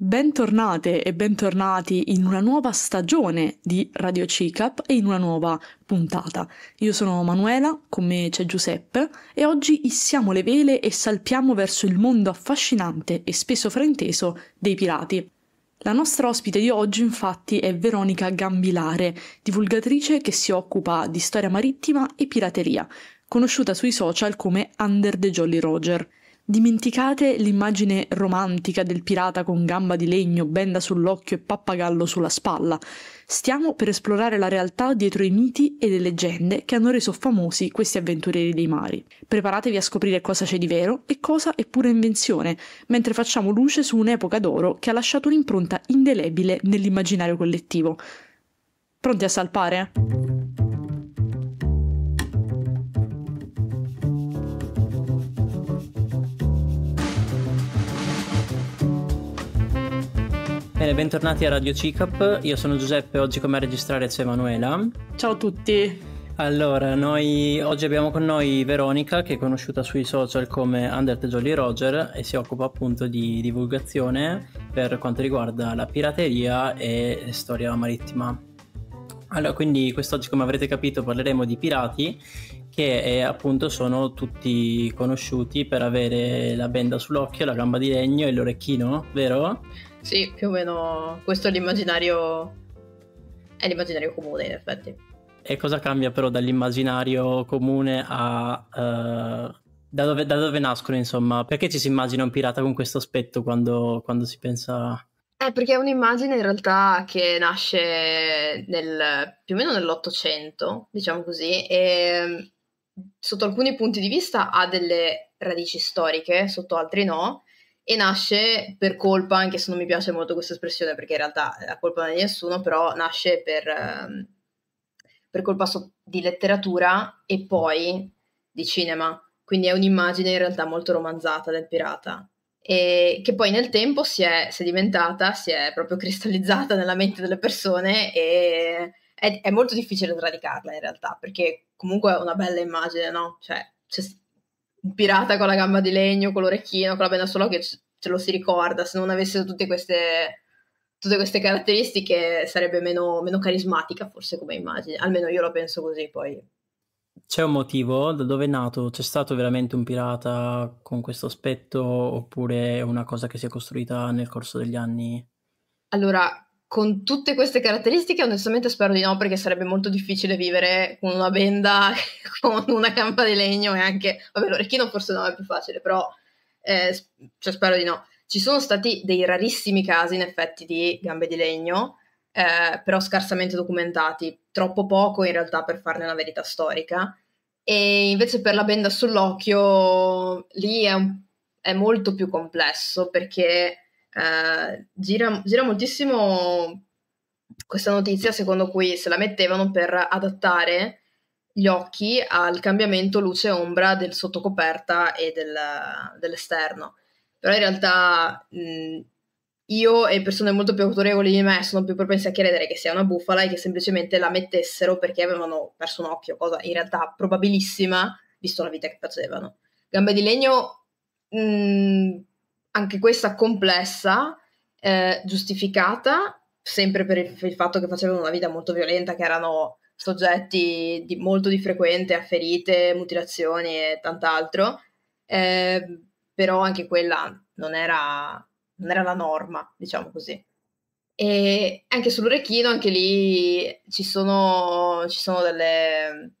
Bentornate e bentornati in una nuova stagione di Radio CICAP e in una nuova puntata. Io sono Manuela, con me c'è Giuseppe e oggi issiamo le vele e salpiamo verso il mondo affascinante e spesso frainteso dei pirati. La nostra ospite di oggi infatti è Veronica Gambilare, divulgatrice che si occupa di storia marittima e pirateria, conosciuta sui social come Under the Jolly Roger. Dimenticate l'immagine romantica del pirata con gamba di legno, benda sull'occhio e pappagallo sulla spalla. Stiamo per esplorare la realtà dietro i miti e le leggende che hanno reso famosi questi avventurieri dei mari. Preparatevi a scoprire cosa c'è di vero e cosa è pura invenzione, mentre facciamo luce su un'epoca d'oro che ha lasciato un'impronta indelebile nell'immaginario collettivo. Pronti a salpare? Bene, bentornati a Radio CICAP, io sono Giuseppe, oggi come a registrare c'è Emanuela. Ciao a tutti! Allora, noi oggi abbiamo con noi Veronica, che è conosciuta sui social come Undert Jolly Roger e si occupa appunto di divulgazione per quanto riguarda la pirateria e storia marittima. Allora, quindi quest'oggi, come avrete capito, parleremo di pirati che è, eh, appunto sono tutti conosciuti per avere la benda sull'occhio, la gamba di legno e l'orecchino, vero? Sì, più o meno questo è l'immaginario, è l'immaginario comune in effetti. E cosa cambia però dall'immaginario comune a... Uh, da, dove, da, dove, nascono insomma? Perché ci si immagina un pirata con questo aspetto quando, quando si pensa... Eh, perché è un'immagine in realtà che nasce nel, più o meno nell'Ottocento, diciamo così, e sotto alcuni punti di vista ha delle radici storiche, sotto altri no, e nasce per colpa, anche se non mi piace molto questa espressione perché in realtà la colpa non è di nessuno, però nasce per, ehm, per colpa so- di letteratura e poi di cinema. Quindi è un'immagine in realtà molto romanzata del pirata, e che poi nel tempo si è sedimentata, si è proprio cristallizzata nella mente delle persone e è, è molto difficile sradicarla in realtà, perché comunque è una bella immagine, no? Cioè, un pirata con la gamba di legno, con l'orecchino, con la benda solo che ce lo si ricorda, se non avesse tutte queste, tutte queste caratteristiche sarebbe meno, meno, carismatica forse come immagine, almeno io lo penso così poi. C'è un motivo da dove è nato? C'è stato veramente un pirata con questo aspetto oppure è una cosa che si è costruita nel corso degli anni? Allora, con tutte queste caratteristiche, onestamente spero di no, perché sarebbe molto difficile vivere con una benda, con una campa di legno e anche, vabbè, l'orecchino forse no, è più facile, però eh, cioè, spero di no. Ci sono stati dei rarissimi casi, in effetti, di gambe di legno, eh, però scarsamente documentati, troppo poco in realtà per farne una verità storica. E invece per la benda sull'occhio lì è, un, è molto più complesso perché eh, gira, gira moltissimo questa notizia secondo cui se la mettevano per adattare gli occhi al cambiamento luce-ombra del sottocoperta e del, dell'esterno. Però in realtà mh, io e persone molto più autorevoli di me sono più propensi a credere che sia una bufala e che semplicemente la mettessero perché avevano perso un occhio, cosa in realtà probabilissima, visto la vita che facevano. Gambe di legno mh, anche questa complessa, eh, giustificata, sempre per il, il, fatto che facevano una vita molto violenta, che erano soggetti di, molto di frequente a ferite, mutilazioni e tant'altro, eh, però anche quella non era, non era la norma, diciamo così. E anche sull'orecchino, anche lì ci sono, ci sono delle,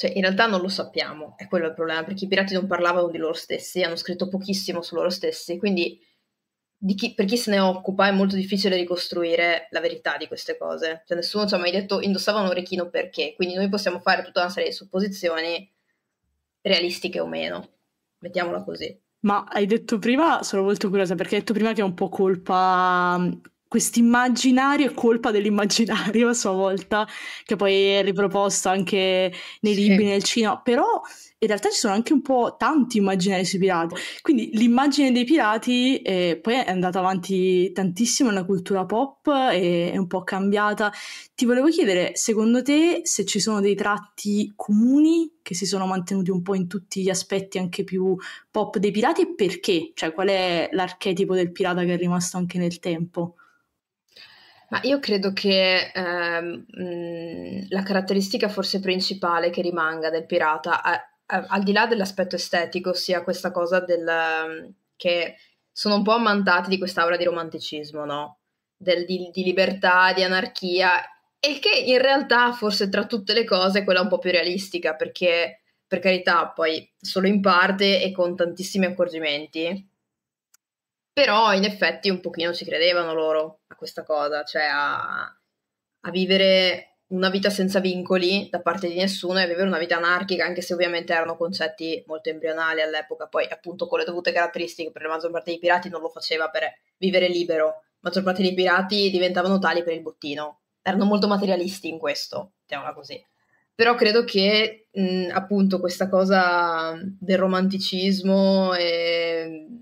cioè, in realtà non lo sappiamo, è quello il problema, perché i pirati non parlavano di loro stessi, hanno scritto pochissimo su loro stessi, quindi chi, per chi se ne occupa è molto difficile ricostruire la verità di queste cose. Cioè, nessuno ci ha mai detto indossava un orecchino perché, quindi noi possiamo fare tutta una serie di supposizioni realistiche o meno, mettiamola così. Ma hai detto prima, sono molto curiosa, perché hai detto prima che è un po' colpa quest'immaginario è colpa dell'immaginario a sua volta, che poi è riproposto anche nei sì. libri, nel cinema, però in realtà ci sono anche un po' tanti immaginari sui pirati, quindi l'immagine dei pirati eh, poi è andata avanti tantissimo nella cultura pop e è un po' cambiata. Ti volevo chiedere, secondo te, se ci sono dei tratti comuni che si sono mantenuti un po' in tutti gli aspetti anche più pop dei pirati e perché? Cioè qual è l'archetipo del pirata che è rimasto anche nel tempo? Ma io credo che ehm, mhmm, la caratteristica forse principale che rimanga del pirata, a, a, al di là dell'aspetto estetico, sia questa cosa del, ehm, che sono un po' ammantati di quest'aura di romanticismo, no? Del, di, di libertà, di anarchia, e che in realtà forse tra tutte le cose è quella un po' più realistica, perché per carità, poi solo in parte e con tantissimi accorgimenti, però in effetti un pochino ci credevano loro a questa cosa, cioè a, a vivere una vita senza vincoli da parte di nessuno e a vivere una vita anarchica, anche se ovviamente erano concetti molto embrionali all'epoca, poi appunto con le dovute caratteristiche, per la maggior parte dei pirati non lo faceva per vivere libero, la maggior parte dei pirati diventavano tali per il bottino, erano molto materialisti in questo, mettiamola così. Però credo che mh, appunto questa cosa del romanticismo e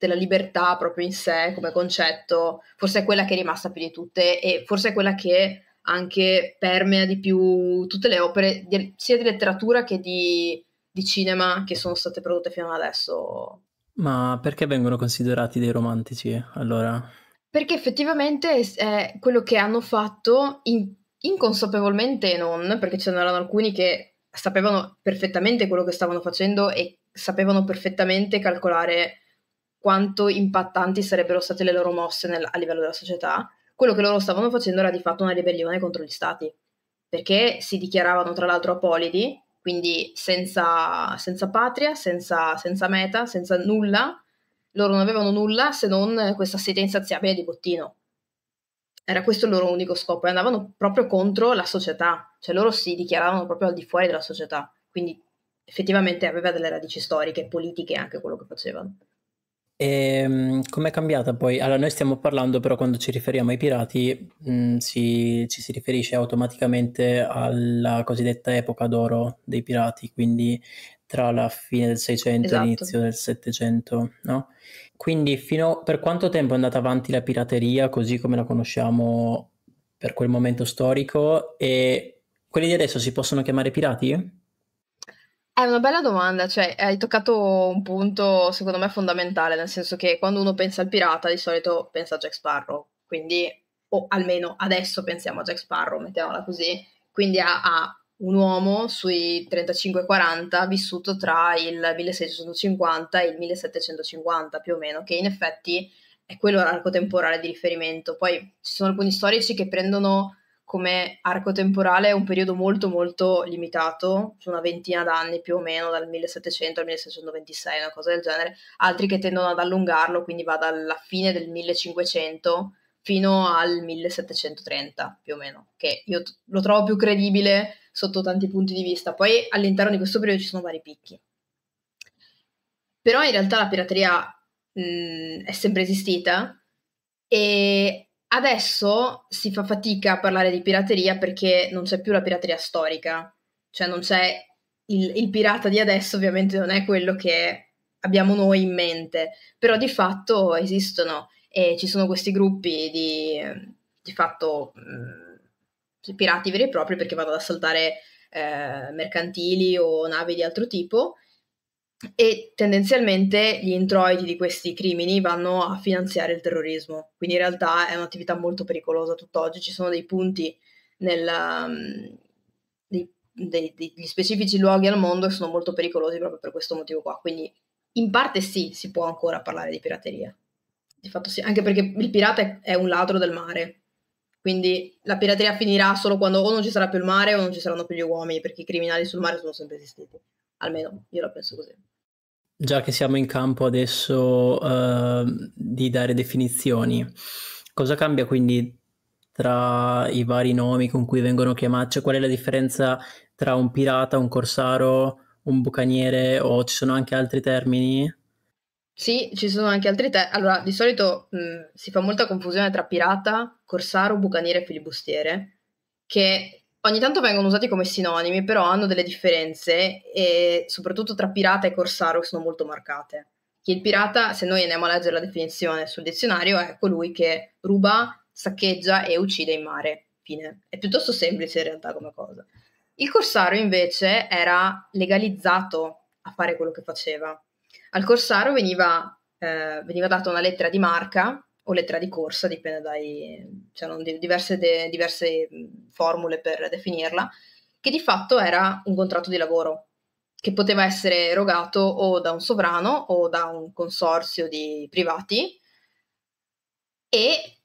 della libertà proprio in sé come concetto, forse è quella che è rimasta più di tutte e forse è quella che anche permea di più tutte le opere di, sia di letteratura che di, di cinema che sono state prodotte fino ad adesso. Ma perché vengono considerati dei romantici eh, allora? Perché effettivamente è quello che hanno fatto in, inconsapevolmente non, perché ce n'erano alcuni che sapevano perfettamente quello che stavano facendo e sapevano perfettamente calcolare quanto impattanti sarebbero state le loro mosse nel, a livello della società, quello che loro stavano facendo era di fatto una ribellione contro gli stati, perché si dichiaravano tra l'altro apolidi, quindi senza, senza patria, senza, senza, meta, senza nulla, loro non avevano nulla se non questa sete insaziabile di bottino. Era questo il loro unico scopo e andavano proprio contro la società, cioè loro si dichiaravano proprio al di fuori della società, quindi effettivamente aveva delle radici storiche e politiche anche quello che facevano. E, ehm, com'è cambiata poi? Allora, noi stiamo parlando, però, quando ci riferiamo ai pirati, mh, mm, si, ci si riferisce automaticamente alla cosiddetta epoca d'oro dei pirati, quindi tra la fine del 600 e esatto. l'inizio del 700, no? Quindi, fino per quanto tempo è andata avanti la pirateria, così come la conosciamo per quel momento storico? E quelli di adesso si possono chiamare pirati? È una bella domanda, cioè hai toccato un punto secondo me fondamentale, nel senso che quando uno pensa al pirata di solito pensa a Jack Sparrow, quindi, o almeno adesso pensiamo a Jack Sparrow, mettiamola così, quindi a, a un uomo sui 35-40 vissuto tra il 1650 e il 1750 più o meno, che in effetti è quello l'arco temporale di riferimento. Poi ci sono alcuni storici che prendono come arco temporale è un periodo molto molto limitato, su una ventina d'anni più o meno, dal 1700 al 1626, una cosa del genere, altri che tendono ad allungarlo, quindi va dalla fine del 1500 fino al 1730 più o meno, che io t- lo trovo più credibile sotto tanti punti di vista. Poi all'interno di questo periodo ci sono vari picchi. Però in realtà la pirateria mh, mhmm, è sempre esistita e Adesso si fa fatica a parlare di pirateria perché non c'è più la pirateria storica, cioè non c'è il, il pirata di adesso, ovviamente non è quello che abbiamo noi in mente, però di fatto esistono e ci sono questi gruppi di, di fatto mh, mm, pirati veri e propri perché vanno ad assaltare eh, mercantili o navi di altro tipo e tendenzialmente gli introiti di questi crimini vanno a finanziare il terrorismo, quindi in realtà è un'attività molto pericolosa tutt'oggi, ci sono dei punti nella, um, dei, dei, degli specifici luoghi al mondo che sono molto pericolosi proprio per questo motivo qua, quindi in parte sì, si può ancora parlare di pirateria, di fatto sì, anche perché il pirata è un ladro del mare, quindi la pirateria finirà solo quando o non ci sarà più il mare o non ci saranno più gli uomini, perché i criminali sul mare sono sempre esistiti. Almeno io la penso così già che siamo in campo adesso eh, di dare definizioni, cosa cambia quindi tra i vari nomi con cui vengono chiamati? Cioè, qual è la differenza tra un pirata, un corsaro, un bucaniere o ci sono anche altri termini? Sì, ci sono anche altri termini. Allora, di solito mh, si fa molta confusione tra pirata, corsaro, bucaniere e filibustiere, che ogni tanto vengono usati come sinonimi, però hanno delle differenze, e soprattutto tra pirata e corsaro, che sono molto marcate. Che il pirata, se noi andiamo a leggere la definizione sul dizionario, è colui che ruba, saccheggia e uccide in mare. Fine. È piuttosto semplice in realtà come cosa. Il corsaro invece era legalizzato a fare quello che faceva. Al corsaro veniva, eh, veniva data una lettera di marca o le di corsa, dipende dai, c'erano cioè, diverse, de, diverse formule per definirla, che di fatto era un contratto di lavoro che poteva essere erogato o da un sovrano o da un consorzio di privati e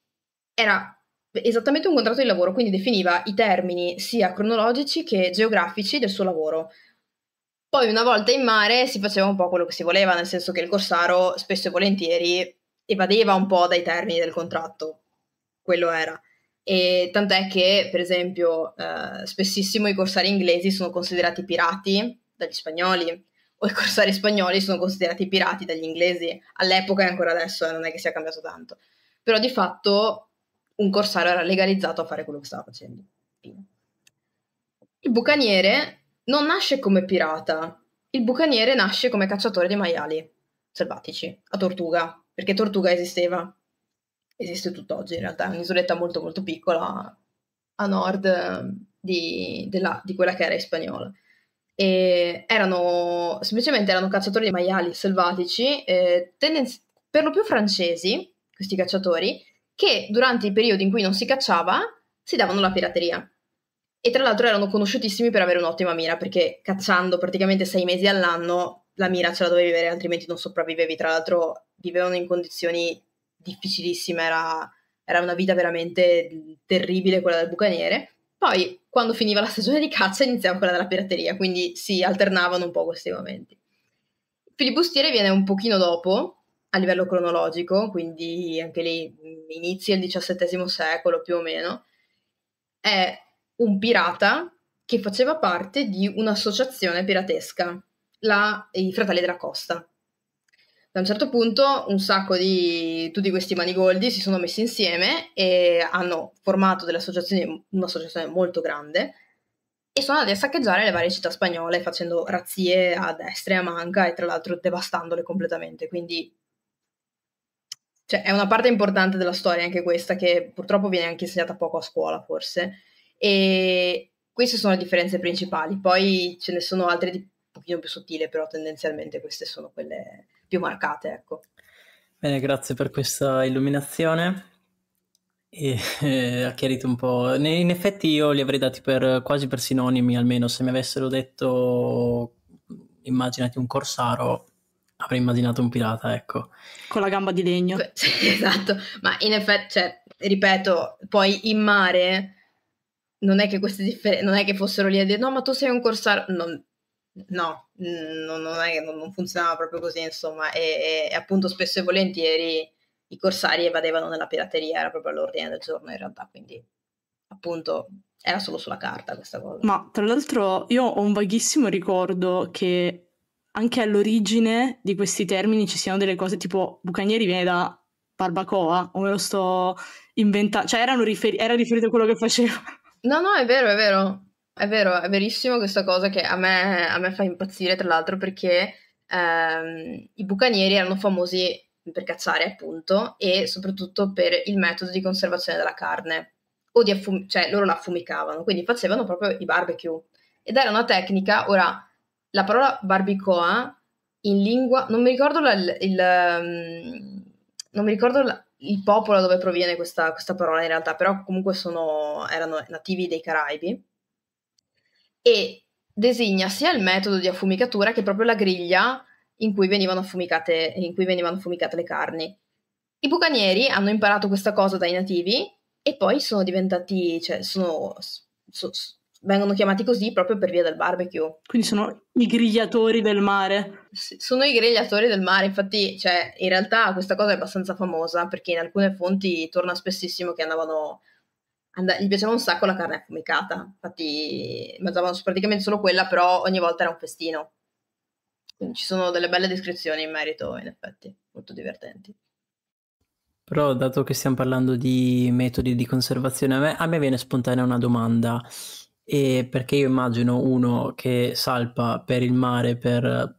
era esattamente un contratto di lavoro, quindi definiva i termini sia cronologici che geografici del suo lavoro. Poi una volta in mare si faceva un po' quello che si voleva, nel senso che il corsaro spesso e volentieri evadeva un po' dai termini del contratto, quello era. E tant'è che, per esempio, eh, spessissimo i corsari inglesi sono considerati pirati dagli spagnoli o i corsari spagnoli sono considerati pirati dagli inglesi all'epoca e ancora adesso, eh, non è che sia cambiato tanto. Però di fatto un corsario era legalizzato a fare quello che stava facendo. Il bucaniere non nasce come pirata, il bucaniere nasce come cacciatore di maiali selvatici, a tortuga, perché Tortuga esisteva, esiste tutt'oggi in realtà, è un'isoletta molto molto piccola a nord ehm, di, della, di quella che era Hispaniola. E erano semplicemente erano cacciatori di maiali selvatici, eh, tendenz- per lo più francesi, questi cacciatori, che durante i periodi in cui non si cacciava si davano la pirateria. E tra l'altro erano conosciutissimi per avere un'ottima mira, perché cacciando praticamente sei mesi all'anno la mira ce la dovevi avere, altrimenti non sopravvivevi. Tra l'altro vivevano in condizioni difficilissime, era, era una vita veramente terribile quella del bucaniere. Poi, quando finiva la stagione di caccia, iniziava quella della pirateria, quindi si alternavano un po' questi momenti. filibustiere viene un pochino dopo, a livello cronologico, quindi anche lì inizi il XVII secolo più o meno. È un pirata che faceva parte di un'associazione piratesca la, i fratelli della Costa. Da un certo punto un sacco di tutti questi manigoldi si sono messi insieme e hanno formato delle associazioni, un'associazione molto grande e sono andati a saccheggiare le varie città spagnole facendo razzie a destra e a manca e tra l'altro devastandole completamente. Quindi cioè, è una parte importante della storia anche questa che purtroppo viene anche insegnata poco a scuola forse. E queste sono le differenze principali, poi ce ne sono altre di pochino più sottile, però tendenzialmente queste sono quelle più marcate, ecco. Bene, grazie per questa illuminazione. E, eh, ha chiarito un po'. In effetti io li avrei dati per, quasi per sinonimi, almeno se mi avessero detto immaginati un corsaro, avrei immaginato un pirata, ecco. Con la gamba di legno. esatto, ma in effetti, cioè, ripeto, poi in mare non è che queste differenze, non è che fossero lì a dire no, ma tu sei un corsaro, non, no, mm, non, è, non, funzionava proprio così, insomma, e, e, appunto spesso e volentieri i corsari evadevano nella pirateria, era proprio all'ordine del giorno in realtà, quindi appunto era solo sulla carta questa cosa. Ma tra l'altro io ho un vaghissimo ricordo che anche all'origine di questi termini ci siano delle cose tipo bucanieri viene da barbacoa, o me lo sto inventando, cioè erano riferi- era riferito a quello che faceva. No, no, è vero, è vero. È vero, è verissimo questa cosa che a me, a me fa impazzire, tra l'altro, perché ehm, i bucanieri erano famosi per cacciare, appunto, e soprattutto per il metodo di conservazione della carne. O di affum- cioè, loro la affumicavano, quindi facevano proprio i barbecue. Ed era una tecnica, ora, la parola barbicoa in lingua, non mi ricordo la, il, il, ehm, non mi ricordo la, il popolo dove proviene questa, questa, parola in realtà, però comunque sono, erano nativi dei Caraibi e designa sia il metodo di affumicatura che proprio la griglia in cui venivano affumicate, cui venivano affumicate le carni. I bucanieri hanno imparato questa cosa dai nativi e poi sono diventati, cioè, sono, so, vengono chiamati così proprio per via del barbecue. Quindi sono i grigliatori del mare. sono i grigliatori del mare, infatti, cioè, in realtà questa cosa è abbastanza famosa perché in alcune fonti torna spessissimo che andavano And- gli piaceva un sacco la carne affumicata, infatti mangiavano praticamente solo quella, però ogni volta era un festino. Quindi ci sono delle belle descrizioni in merito, in effetti, molto divertenti. Però dato che stiamo parlando di metodi di conservazione, a me, a me viene spontanea una domanda, e perché io immagino uno che salpa per il mare per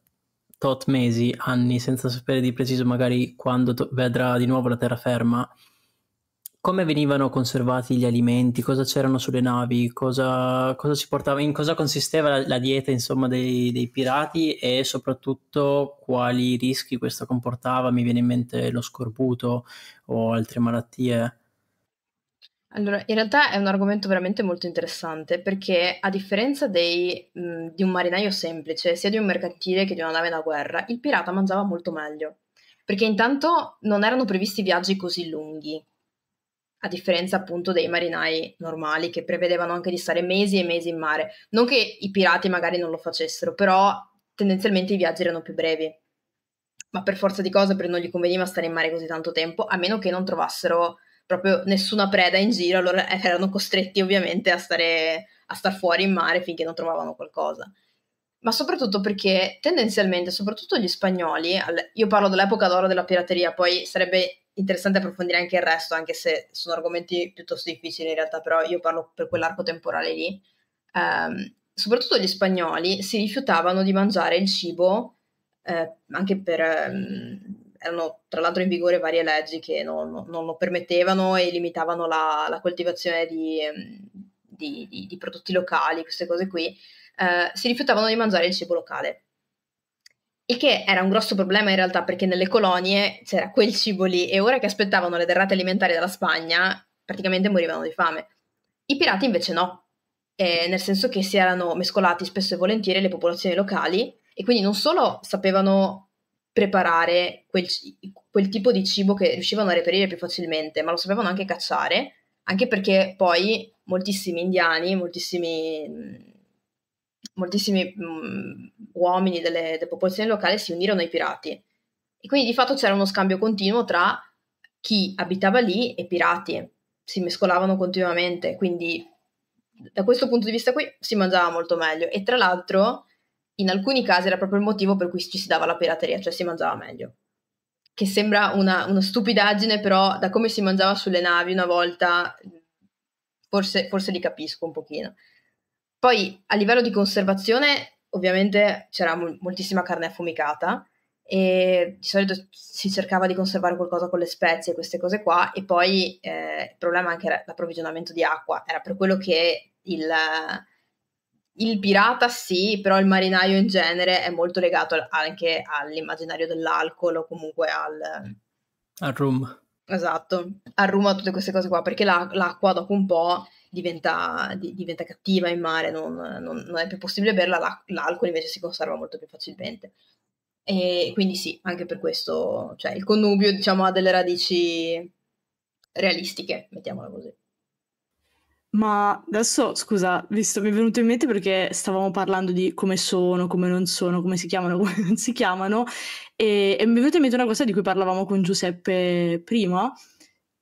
tot mesi, anni, senza sapere di preciso magari quando to- vedrà di nuovo la terraferma, come venivano conservati gli alimenti, cosa c'erano sulle navi, cosa, cosa si portava, in cosa consisteva la, la dieta insomma, dei, dei, pirati e soprattutto quali rischi questo comportava, mi viene in mente lo scorbuto o altre malattie. Allora, in realtà è un argomento veramente molto interessante perché a differenza dei, mh, di un marinaio semplice, sia di un mercantile che di una nave da guerra, il pirata mangiava molto meglio perché intanto non erano previsti viaggi così lunghi, a differenza appunto dei marinai normali che prevedevano anche di stare mesi e mesi in mare. Non che i pirati magari non lo facessero, però tendenzialmente i viaggi erano più brevi. Ma per forza di cose, perché non gli conveniva stare in mare così tanto tempo, a meno che non trovassero proprio nessuna preda in giro, allora erano costretti ovviamente a stare a star fuori in mare finché non trovavano qualcosa. Ma soprattutto perché tendenzialmente, soprattutto gli spagnoli, io parlo dell'epoca d'oro della pirateria, poi sarebbe interessante approfondire anche il resto, anche se sono argomenti piuttosto difficili in realtà, però io parlo per quell'arco temporale lì. Um, soprattutto gli spagnoli si rifiutavano di mangiare il cibo, eh, anche per... Um, erano tra l'altro in vigore varie leggi che non, non, lo permettevano e limitavano la, la coltivazione di, ehm, di, di, di, prodotti locali, queste cose qui. Uh, si rifiutavano di mangiare il cibo locale il che era un grosso problema in realtà perché nelle colonie c'era quel cibo lì e ora che aspettavano le derrate alimentari dalla Spagna praticamente morivano di fame. I pirati invece no, eh, nel senso che si erano mescolati spesso e volentieri le popolazioni locali e quindi non solo sapevano preparare quel, quel tipo di cibo che riuscivano a reperire più facilmente, ma lo sapevano anche cacciare, anche perché poi moltissimi indiani, moltissimi moltissimi mh, mm, uomini delle, delle popolazioni locali si unirono ai pirati. E quindi di fatto c'era uno scambio continuo tra chi abitava lì e i pirati. Si mescolavano continuamente, quindi da questo punto di vista qui si mangiava molto meglio. E tra l'altro, in alcuni casi era proprio il motivo per cui ci si dava la pirateria, cioè si mangiava meglio. Che sembra una, una stupidaggine, però da come si mangiava sulle navi una volta, forse, forse li capisco un pochino. Poi a livello di conservazione ovviamente c'era mol- moltissima carne affumicata e di solito si cercava di conservare qualcosa con le spezie, queste cose qua e poi eh, il problema anche era l'approvvigionamento di acqua, era per quello che il, il pirata sì, però il marinaio in genere è molto legato anche all'immaginario dell'alcol o comunque al... Al rum. Esatto, al rum a tutte queste cose qua, perché la, l'acqua dopo un po' diventa, di, diventa cattiva in mare, non, non, non, è più possibile berla, l'alcol invece si conserva molto più facilmente. E quindi sì, anche per questo, cioè il connubio diciamo ha delle radici realistiche, mettiamola così. Ma adesso, scusa, visto, mi è venuto in mente perché stavamo parlando di come sono, come non sono, come si chiamano, come non si chiamano, e, e mi è venuta in mente una cosa di cui parlavamo con Giuseppe prima,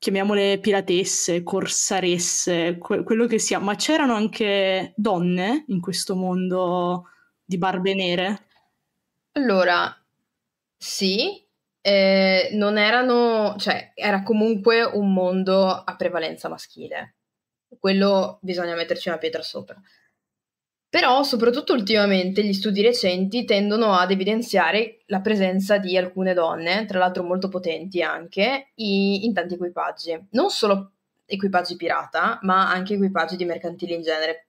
chiamiamole piratesse, corsaresse, que- quello che sia, ma c'erano anche donne in questo mondo di barbe nere? Allora, sì, eh, non erano, cioè era comunque un mondo a prevalenza maschile. Quello bisogna metterci una pietra sopra. Però, soprattutto ultimamente, gli studi recenti tendono ad evidenziare la presenza di alcune donne, tra l'altro molto potenti anche, in tanti equipaggi. Non solo equipaggi pirata, ma anche equipaggi di mercantili in genere.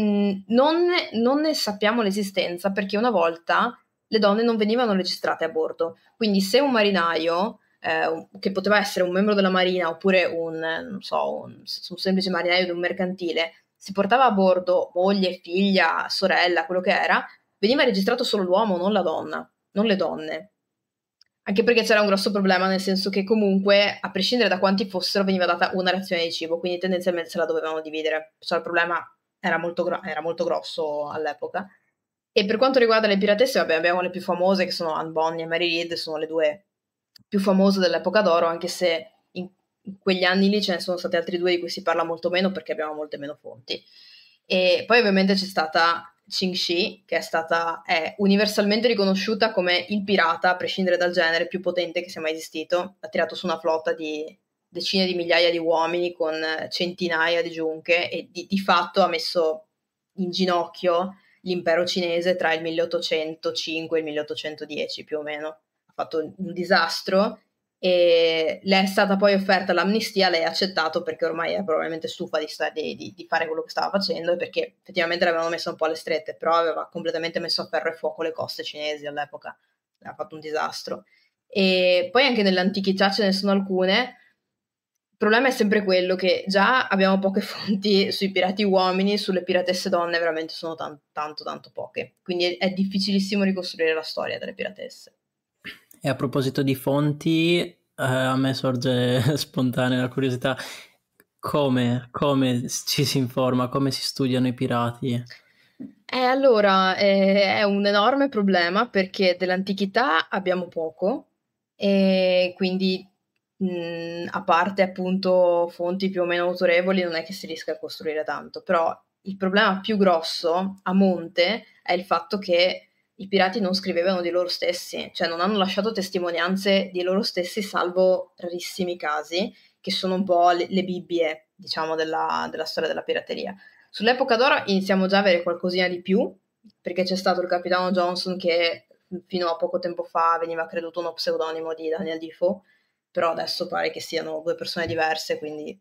Mm, non, non ne sappiamo l'esistenza perché una volta le donne non venivano registrate a bordo. Quindi se un marinaio eh, che poteva essere un membro della marina oppure un, so, un, un, semplice marinaio di un mercantile, si portava a bordo moglie, figlia, sorella, quello che era, veniva registrato solo l'uomo, non la donna, non le donne. Anche perché c'era un grosso problema, nel senso che comunque, a prescindere da quanti fossero, veniva data una razione di cibo, quindi tendenzialmente se la dovevano dividere. Cioè il problema era molto, gro- era molto grosso all'epoca. E per quanto riguarda le piratesse, vabbè, abbiamo le più famose che sono Anne Bonny e Mary Reed, sono le due più famose dell'epoca d'oro, anche se quegli anni lì ce ne sono stati altri due di cui si parla molto meno perché abbiamo molte meno fonti. E poi ovviamente c'è stata Ching Shi, che è stata è universalmente riconosciuta come il pirata, a prescindere dal genere, più potente che sia mai esistito. Ha tirato su una flotta di decine di migliaia di uomini con centinaia di giunche e di, di fatto ha messo in ginocchio l'impero cinese tra il 1805 e il 1810 più o meno. Ha fatto un disastro e le è stata poi offerta l'amnistia, lei ha accettato perché ormai è probabilmente stufa di, sta, di, di, fare quello che stava facendo e perché effettivamente l'avevano messa un po' alle strette, però aveva completamente messo a ferro e fuoco le coste cinesi all'epoca, ha fatto un disastro. E poi anche nell'antichità ce ne sono alcune. Il problema è sempre quello che già abbiamo poche fonti sui pirati uomini, sulle piratesse donne veramente sono tan- tanto tanto poche, quindi è difficilissimo ricostruire la storia delle piratesse. E a proposito di fonti, eh, a me sorge spontanea la curiosità. Come, come ci si informa, come si studiano i pirati? Eh, allora, eh, è un enorme problema perché dell'antichità abbiamo poco e quindi mh, mm, a parte appunto fonti più o meno autorevoli non è che si riesca a costruire tanto, però il problema più grosso a monte è il fatto che i pirati non scrivevano di loro stessi, cioè non hanno lasciato testimonianze di loro stessi, salvo rarissimi casi, che sono un po' le, le bibbie, diciamo, della, della storia della pirateria. Sull'epoca d'oro iniziamo già a avere qualcosina di più, perché c'è stato il capitano Johnson che fino a poco tempo fa veniva creduto uno pseudonimo di Daniel Defoe, però adesso pare che siano due persone diverse, quindi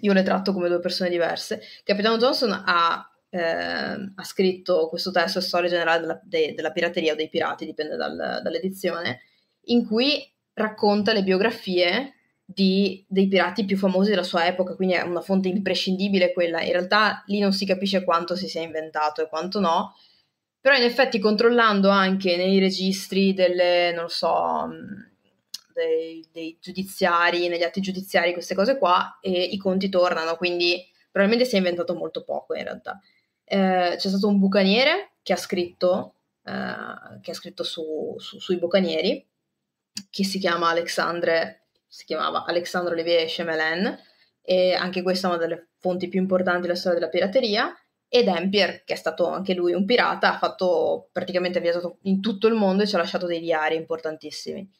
io le tratto come due persone diverse. Capitano Johnson ha eh, ha scritto questo testo, Storia generale della, de, della pirateria o dei pirati, dipende dal, dall'edizione, in cui racconta le biografie di, dei pirati più famosi della sua epoca, quindi è una fonte imprescindibile quella. In realtà lì non si capisce quanto si sia inventato e quanto no, però in effetti controllando anche nei registri delle, non so, mm, dei, dei giudiziari, negli atti giudiziari, queste cose qua, e i conti tornano, quindi probabilmente si è inventato molto poco in realtà. Eh, c'è stato un bucaniere che ha scritto, eh, che ha scritto su, su, sui bucanieri, che si chiama Alexandre, si chiamava Alexandre Olivier Chemelain, e anche questa è una delle fonti più importanti della storia della pirateria, ed Empier, che è stato anche lui un pirata, ha fatto praticamente viaggiato in tutto il mondo e ci ha lasciato dei diari importantissimi.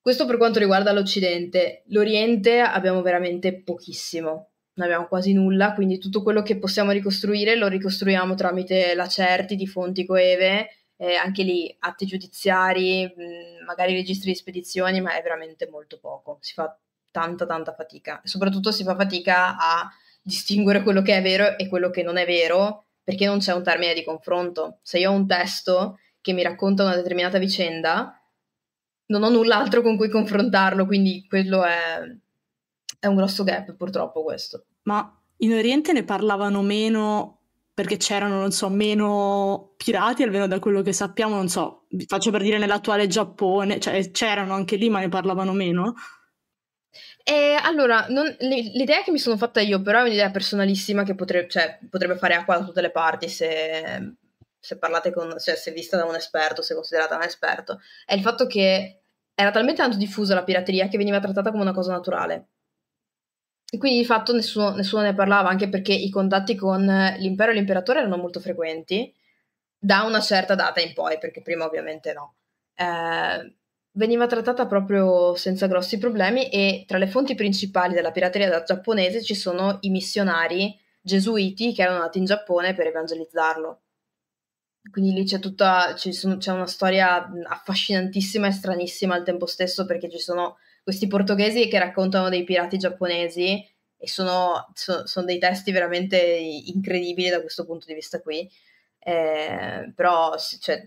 Questo per quanto riguarda l'Occidente. L'Oriente abbiamo veramente pochissimo non abbiamo quasi nulla, quindi tutto quello che possiamo ricostruire lo ricostruiamo tramite lacerti di fonti coeve, eh, anche lì atti giudiziari, mh, magari registri di spedizioni, ma è veramente molto poco, si fa tanta tanta fatica soprattutto si fa fatica a distinguere quello che è vero e quello che non è vero perché non c'è un termine di confronto. Se io ho un testo che mi racconta una determinata vicenda, non ho null'altro con cui confrontarlo, quindi quello è, è un grosso gap purtroppo questo. Ma in Oriente ne parlavano meno perché c'erano, non so, meno pirati, almeno da quello che sappiamo, non so, faccio per dire nell'attuale Giappone, cioè c'erano anche lì ma ne parlavano meno. Eh, allora, non, l'idea che mi sono fatta io però è un'idea personalissima che potre, cioè, potrebbe fare acqua da tutte le parti se, se parlate con, cioè se vista da un esperto, se considerata un esperto, è il fatto che era talmente tanto diffusa la pirateria che veniva trattata come una cosa naturale quindi di fatto nessuno, nessuno, ne parlava, anche perché i contatti con l'impero e l'imperatore erano molto frequenti, da una certa data in poi, perché prima ovviamente no. Eh, veniva trattata proprio senza grossi problemi e tra le fonti principali della pirateria giapponese ci sono i missionari gesuiti che erano nati in Giappone per evangelizzarlo. Quindi lì c'è tutta, c'è una storia affascinantissima e stranissima al tempo stesso perché ci sono questi portoghesi che raccontano dei pirati giapponesi e sono, so, sono dei testi veramente incredibili da questo punto di vista qui, eh, però cioè,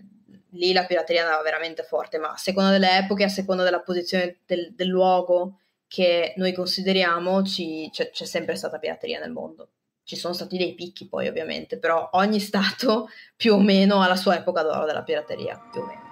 lì la pirateria andava veramente forte, ma a seconda delle epoche, a seconda della posizione del, del luogo che noi consideriamo, ci, cioè, c'è sempre stata pirateria nel mondo. Ci sono stati dei picchi poi ovviamente, però ogni Stato più o meno ha la sua epoca d'oro della pirateria, più o meno.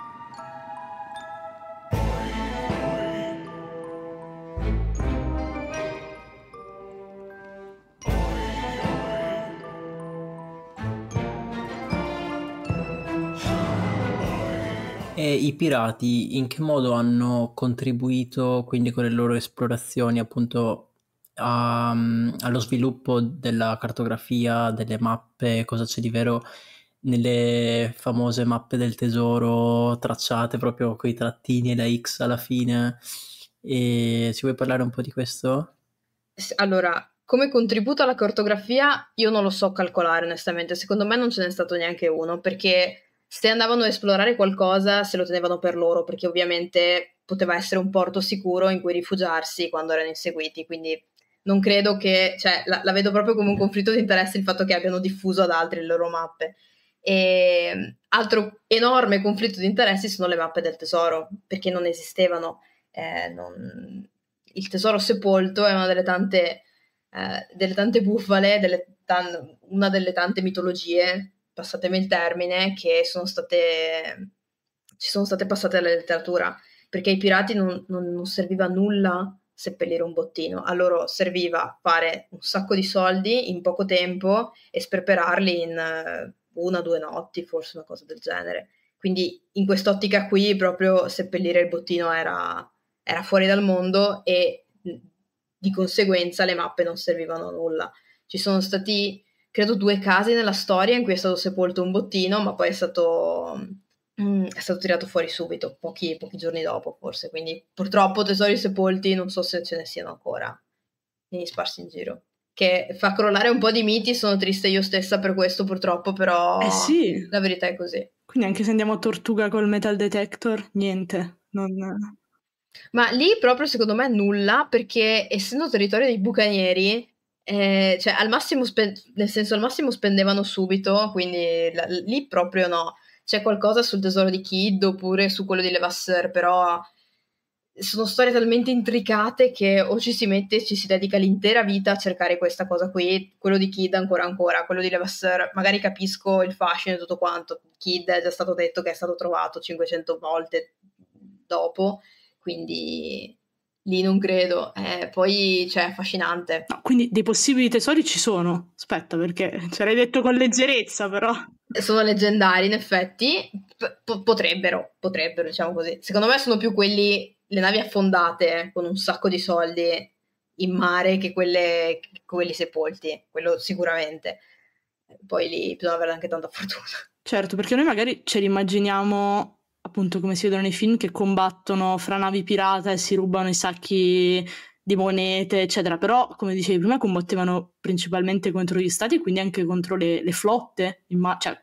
E i pirati in che modo hanno contribuito quindi con le loro esplorazioni appunto a, mm, allo sviluppo della cartografia, delle mappe, cosa c'è di vero nelle famose mappe del tesoro tracciate proprio con i trattini e la X alla fine? E ci vuoi parlare un po' di questo? Allora, come contributo alla cartografia io non lo so calcolare onestamente, secondo me non ce n'è stato neanche uno perché se andavano a esplorare qualcosa se lo tenevano per loro, perché ovviamente poteva essere un porto sicuro in cui rifugiarsi quando erano inseguiti, quindi non credo che, cioè la, la vedo proprio come un conflitto di interesse il fatto che abbiano diffuso ad altri le loro mappe. E ehm, altro enorme conflitto di interessi sono le mappe del tesoro, perché non esistevano. Eh, non... Il tesoro sepolto è una delle tante, eh, delle tante bufale, delle tan... una delle tante mitologie passatemi il termine, che sono state, ci sono state passate alla letteratura, perché ai pirati non, non, non serviva nulla seppellire un bottino, a loro serviva fare un sacco di soldi in poco tempo e sperperarli in eh, una o due notti, forse una cosa del genere. Quindi in quest'ottica qui proprio seppellire il bottino era, era fuori dal mondo e di conseguenza le mappe non servivano a nulla. Ci sono stati credo due casi nella storia in cui è stato sepolto un bottino, ma poi è stato, mm, è stato tirato fuori subito, pochi, pochi, giorni dopo forse. Quindi purtroppo tesori sepolti non so se ce ne siano ancora ne sparsi in giro. Che fa crollare un po' di miti, sono triste io stessa per questo purtroppo, però eh sì. la verità è così. Quindi anche se andiamo a Tortuga col metal detector, niente, non... Ma lì proprio secondo me nulla, perché essendo territorio dei bucanieri, eh, cioè, al massimo, spe- nel senso, al massimo spendevano subito, quindi la- lì proprio no. C'è qualcosa sul tesoro di Kid oppure su quello di Levasseur, però sono storie talmente intricate che o ci si mette e ci si dedica l'intera vita a cercare questa cosa qui, quello di Kid ancora ancora, quello di Levasseur, magari capisco il fascino e tutto quanto, Kid è già stato detto che è stato trovato 500 volte dopo, quindi Lì non credo, eh, poi cioè, è affascinante. No, quindi dei possibili tesori ci sono. Aspetta, perché ce l'hai detto con leggerezza, però. Sono leggendari, in effetti. P- potrebbero, potrebbero, diciamo così. Secondo me sono più quelli, le navi affondate eh, con un sacco di soldi in mare che quelle, quelli sepolti, quello sicuramente. Poi lì bisogna avere anche tanta fortuna. Certo, perché noi magari ce li immaginiamo appunto come si vedono nei film, che combattono fra navi pirata e si rubano i sacchi di monete, eccetera. Però, come dicevi prima, combattevano principalmente contro gli stati e quindi anche contro le, le flotte, ma- cioè,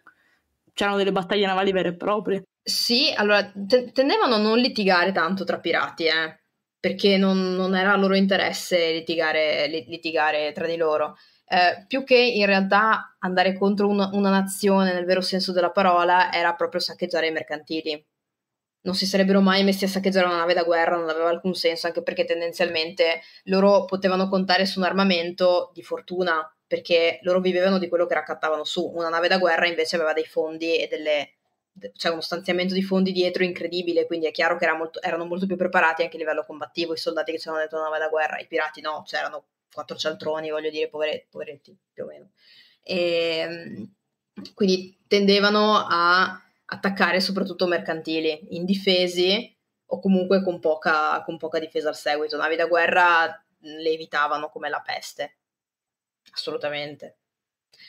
c'erano delle battaglie navali vere e proprie. Sì, allora te- tendevano a non litigare tanto tra pirati, eh, perché non, non era loro interesse litigare, litigare tra di loro. Eh, più che in realtà andare contro una, una nazione nel vero senso della parola era proprio saccheggiare i mercantili non si sarebbero mai messi a saccheggiare una nave da guerra, non aveva alcun senso, anche perché tendenzialmente loro potevano contare su un armamento di fortuna, perché loro vivevano di quello che raccattavano su. Una nave da guerra invece aveva dei fondi e delle c'è cioè uno stanziamento di fondi dietro incredibile, quindi è chiaro che era molto, erano molto più preparati anche a livello combattivo i soldati che c'erano dentro la nave da guerra, i pirati no, c'erano cioè quattro cialtroni, voglio dire, poveretti, poveretti più o meno. E, ehm, quindi tendevano a attaccare soprattutto mercantili indifesi o comunque con poca, con poca difesa al seguito. Navi da guerra mm, le evitavano come la peste, assolutamente.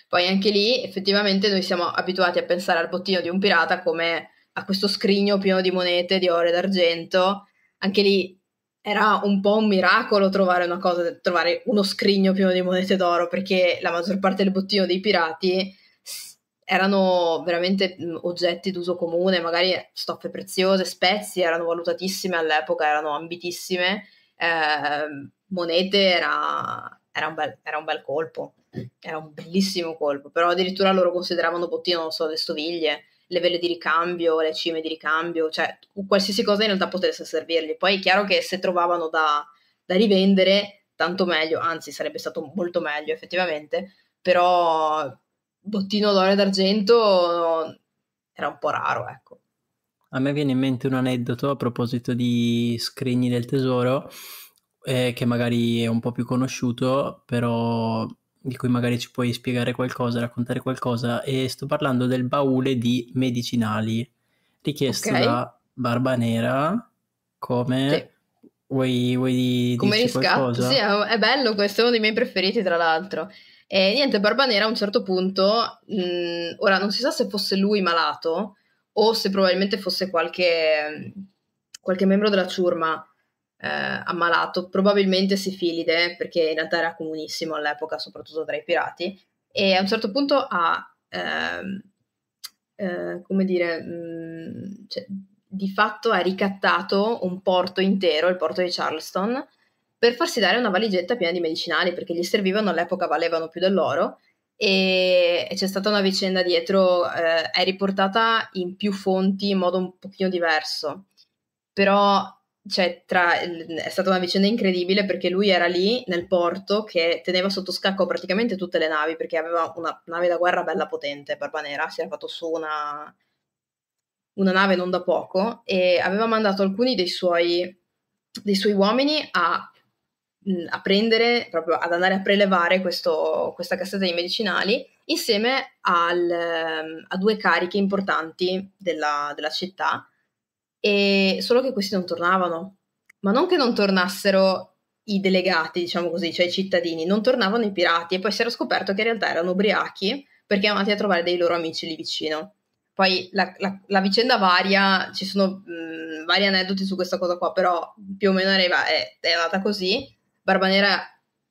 Poi anche lì effettivamente noi siamo abituati a pensare al bottino di un pirata come a questo scrigno pieno di monete, di oro e d'argento. Anche lì era un po' un miracolo trovare una cosa, trovare uno scrigno pieno di monete d'oro, perché la maggior parte del bottino dei pirati erano veramente oggetti d'uso comune, magari stoffe preziose, spezie erano valutatissime all'epoca, erano ambitissime, eh, monete era, era, un bel, era, un bel, colpo, era un bellissimo colpo, però addirittura loro consideravano bottino, non so, le stoviglie, le vele di ricambio, le cime di ricambio, cioè qualsiasi cosa in realtà potesse servirgli. Poi è chiaro che se trovavano da, da rivendere, tanto meglio, anzi sarebbe stato molto meglio effettivamente, però bottino d'oro e d'argento era un po' raro, ecco. A me viene in mente un aneddoto a proposito di scrigni del tesoro, eh, che magari è un po' più conosciuto, però di cui magari ci puoi spiegare qualcosa, raccontare qualcosa, e sto parlando del baule di medicinali, richiesto okay. da Barba Nera come... Sì. Vuoi, vuoi Come riscatto? Qualcosa? Sì, è bello questo, è uno dei miei preferiti tra l'altro. E niente, Barbanera a un certo punto, mh, mm, ora non si sa se fosse lui malato o se probabilmente fosse qualche, qualche membro della ciurma eh, ammalato, probabilmente sifilide, perché in realtà era comunissimo all'epoca, soprattutto tra i pirati, e a un certo punto ha, ehm, eh, come dire, mh, mm, cioè, di fatto ha ricattato un porto intero, il porto di Charleston, per farsi dare una valigetta piena di medicinali perché gli servivano all'epoca valevano più dell'oro e c'è stata una vicenda dietro, eh, è riportata in più fonti in modo un pochino diverso, però cioè, tra, è stata una vicenda incredibile perché lui era lì nel porto che teneva sotto scacco praticamente tutte le navi perché aveva una nave da guerra bella potente, Barba Nera, si era fatto su una, una nave non da poco e aveva mandato alcuni dei suoi, dei suoi uomini a a prendere, proprio ad andare a prelevare questo, questa cassetta di medicinali insieme al, ehm, a due cariche importanti della, della città, e solo che questi non tornavano. Ma non che non tornassero i delegati, diciamo così, cioè i cittadini, non tornavano i pirati e poi si era scoperto che in realtà erano ubriachi perché erano andati a trovare dei loro amici lì vicino. Poi la, la, la vicenda varia, ci sono mh, vari aneddoti su questa cosa qua, però più o meno arriva, è, è andata così Barbanera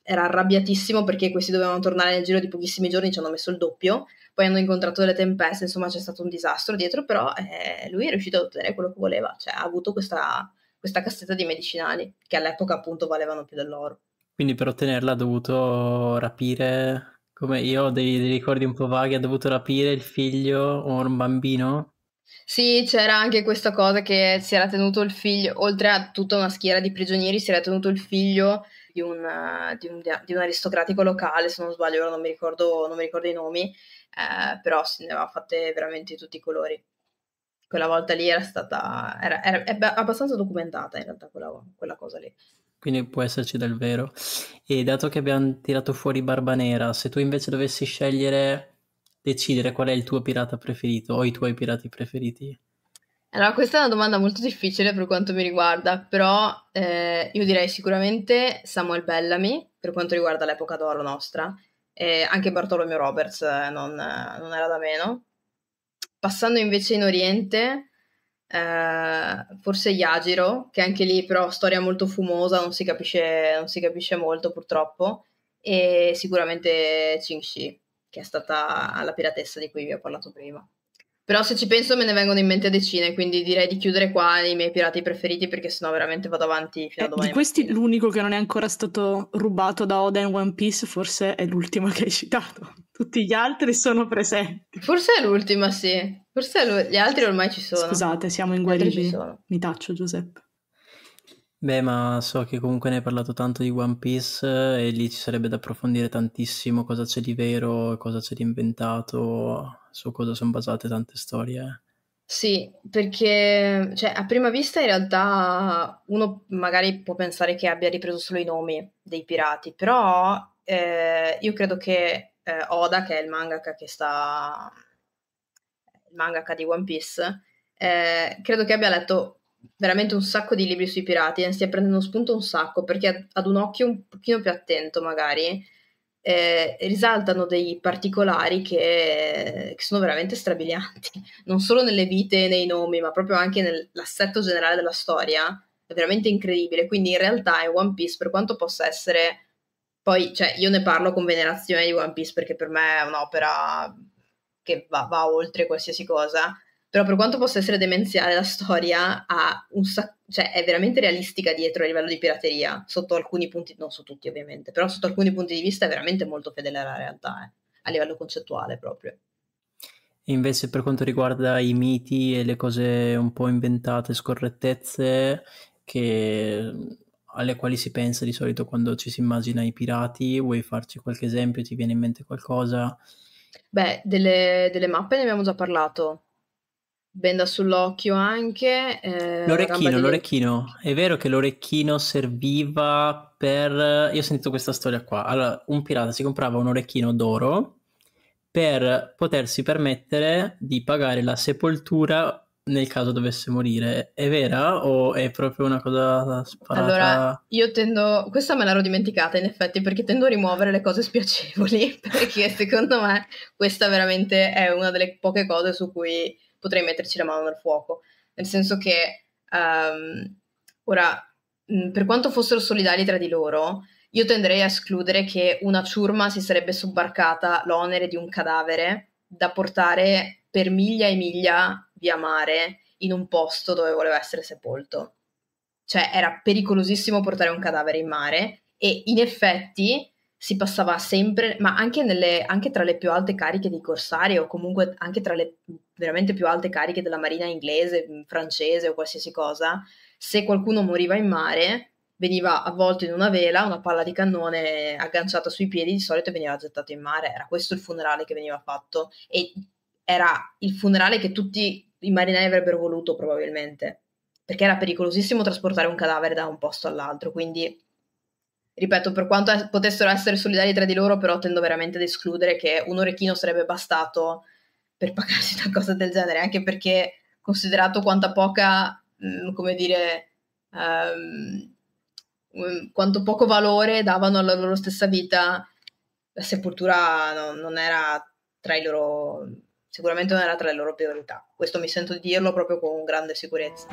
era arrabbiatissimo perché questi dovevano tornare nel giro di pochissimi giorni, ci hanno messo il doppio, poi hanno incontrato delle tempeste, insomma c'è stato un disastro dietro, però eh, lui è riuscito a ottenere quello che voleva, cioè ha avuto questa, questa cassetta di medicinali che all'epoca appunto valevano più dell'oro. Quindi per ottenerla ha dovuto rapire, come io ho dei, dei ricordi un po' vaghi, ha dovuto rapire il figlio o un bambino? Sì, c'era anche questa cosa che si era tenuto il figlio, oltre a tutta una schiera di prigionieri, si era tenuto il figlio di un, eh, di un, di un aristocratico locale, se non sbaglio, ora non mi ricordo, non mi ricordo i nomi, eh, però se ne aveva fatte veramente tutti i colori. Quella volta lì era stata, era, era, era abbastanza documentata in realtà quella, quella cosa lì quindi può esserci del vero. E dato che abbiamo tirato fuori Barba Nera, se tu invece dovessi scegliere, decidere qual è il tuo pirata preferito o i tuoi pirati preferiti, allora, questa è una domanda molto difficile per quanto mi riguarda, però eh, io direi sicuramente Samuel Bellamy per quanto riguarda l'epoca d'oro nostra, e anche Bartolomeo Roberts eh, non, non, era da meno. Passando invece in Oriente, eh, forse Yagiro, che anche lì però storia molto fumosa, non si capisce, non si capisce molto purtroppo, e sicuramente Ching Shi, che è stata la piratessa di cui vi ho parlato prima. Però se ci penso me ne vengono in mente decine, quindi direi di chiudere qua i miei pirati preferiti perché sennò veramente vado avanti fino a eh, domani. di questi mattina. l'unico che non è ancora stato rubato da Oden One Piece forse è l'ultimo che hai citato. Tutti gli altri sono presenti. Forse è l'ultima, sì. Forse l'u- gli altri ormai ci sono. Scusate, siamo in guerra. Mi taccio Giuseppe. Beh, ma so che comunque ne hai parlato tanto di One Piece eh, e lì ci sarebbe da approfondire tantissimo cosa c'è di vero e cosa c'è di inventato su cosa sono basate tante storie. Eh. Sì, perché cioè, a prima vista in realtà uno magari può pensare che abbia ripreso solo i nomi dei pirati, però eh, io credo che eh, Oda, che è il mangaka che sta... il mangaka di One Piece, eh, credo che abbia letto veramente un sacco di libri sui pirati e eh, ne stia prendendo spunto un sacco, perché ad un occhio un pochino più attento magari eh, risaltano dei particolari che, che, sono veramente strabilianti, non solo nelle vite e nei nomi, ma proprio anche nell'assetto generale della storia. È veramente incredibile. Quindi in realtà in One Piece, per quanto possa essere... Poi, cioè, io ne parlo con venerazione di One Piece perché per me è un'opera che va, va oltre qualsiasi cosa, però per quanto possa essere demenziale la storia ha un sacco cioè è veramente realistica dietro a livello di pirateria sotto alcuni punti non su tutti ovviamente però sotto alcuni punti di vista è veramente molto fedele alla realtà eh, a livello concettuale proprio E Invece per quanto riguarda i miti e le cose un po' inventate, scorrettezze che... alle quali si pensa di solito quando ci si immagina i pirati, vuoi farci qualche esempio? Ti viene in mente qualcosa? Beh, delle, delle mappe ne abbiamo già parlato, Benda sull'occhio anche. Eh, l'orecchino, l'orecchino. È vero che l'orecchino serviva per... Io ho sentito questa storia qua. Allora, un pirata si comprava un orecchino d'oro per potersi permettere di pagare la sepoltura nel caso dovesse morire. È vera o è proprio una cosa sparata? Allora, io tendo... Questa me l'ero dimenticata in effetti perché tendo a rimuovere le cose spiacevoli perché secondo me questa veramente è una delle poche cose su cui potrei metterci la mano nel fuoco, nel senso che um, ora, per quanto fossero solidali tra di loro, io tenderei a escludere che una ciurma si sarebbe sobbarcata l'onere di un cadavere da portare per miglia e miglia via mare in un posto dove voleva essere sepolto. Cioè era pericolosissimo portare un cadavere in mare e in effetti si passava sempre, ma anche, nelle, anche tra le più alte cariche di corsari o comunque anche tra le veramente più alte cariche della marina inglese, mm, francese o qualsiasi cosa, se qualcuno moriva in mare veniva avvolto in una vela, una palla di cannone agganciata sui piedi, di solito veniva gettato in mare, era questo il funerale che veniva fatto e era il funerale che tutti i marinai avrebbero voluto probabilmente, perché era pericolosissimo trasportare un cadavere da un posto all'altro, quindi ripeto, per quanto potessero essere solidari tra di loro, però tendo veramente ad escludere che un orecchino sarebbe bastato per pagarsi una cosa del genere, anche perché considerato quanta poca, mm, come dire, um, quanto poco valore davano alla loro stessa vita, la sepoltura no, non era tra i loro, sicuramente non era tra le loro priorità. Questo mi sento di dirlo proprio con grande sicurezza.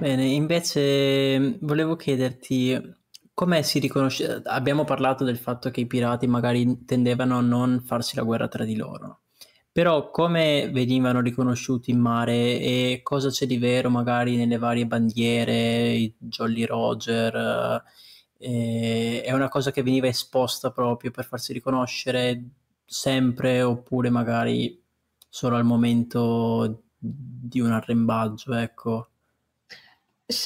Bene, invece mm, volevo chiederti come si riconosce... Abbiamo parlato del fatto che i pirati magari tendevano a non farsi la guerra tra di loro, però come venivano riconosciuti in mare e cosa c'è di vero magari nelle varie bandiere, i Jolly Roger, eh, è una cosa che veniva esposta proprio per farsi riconoscere sempre oppure magari solo al momento di un arrembaggio, ecco.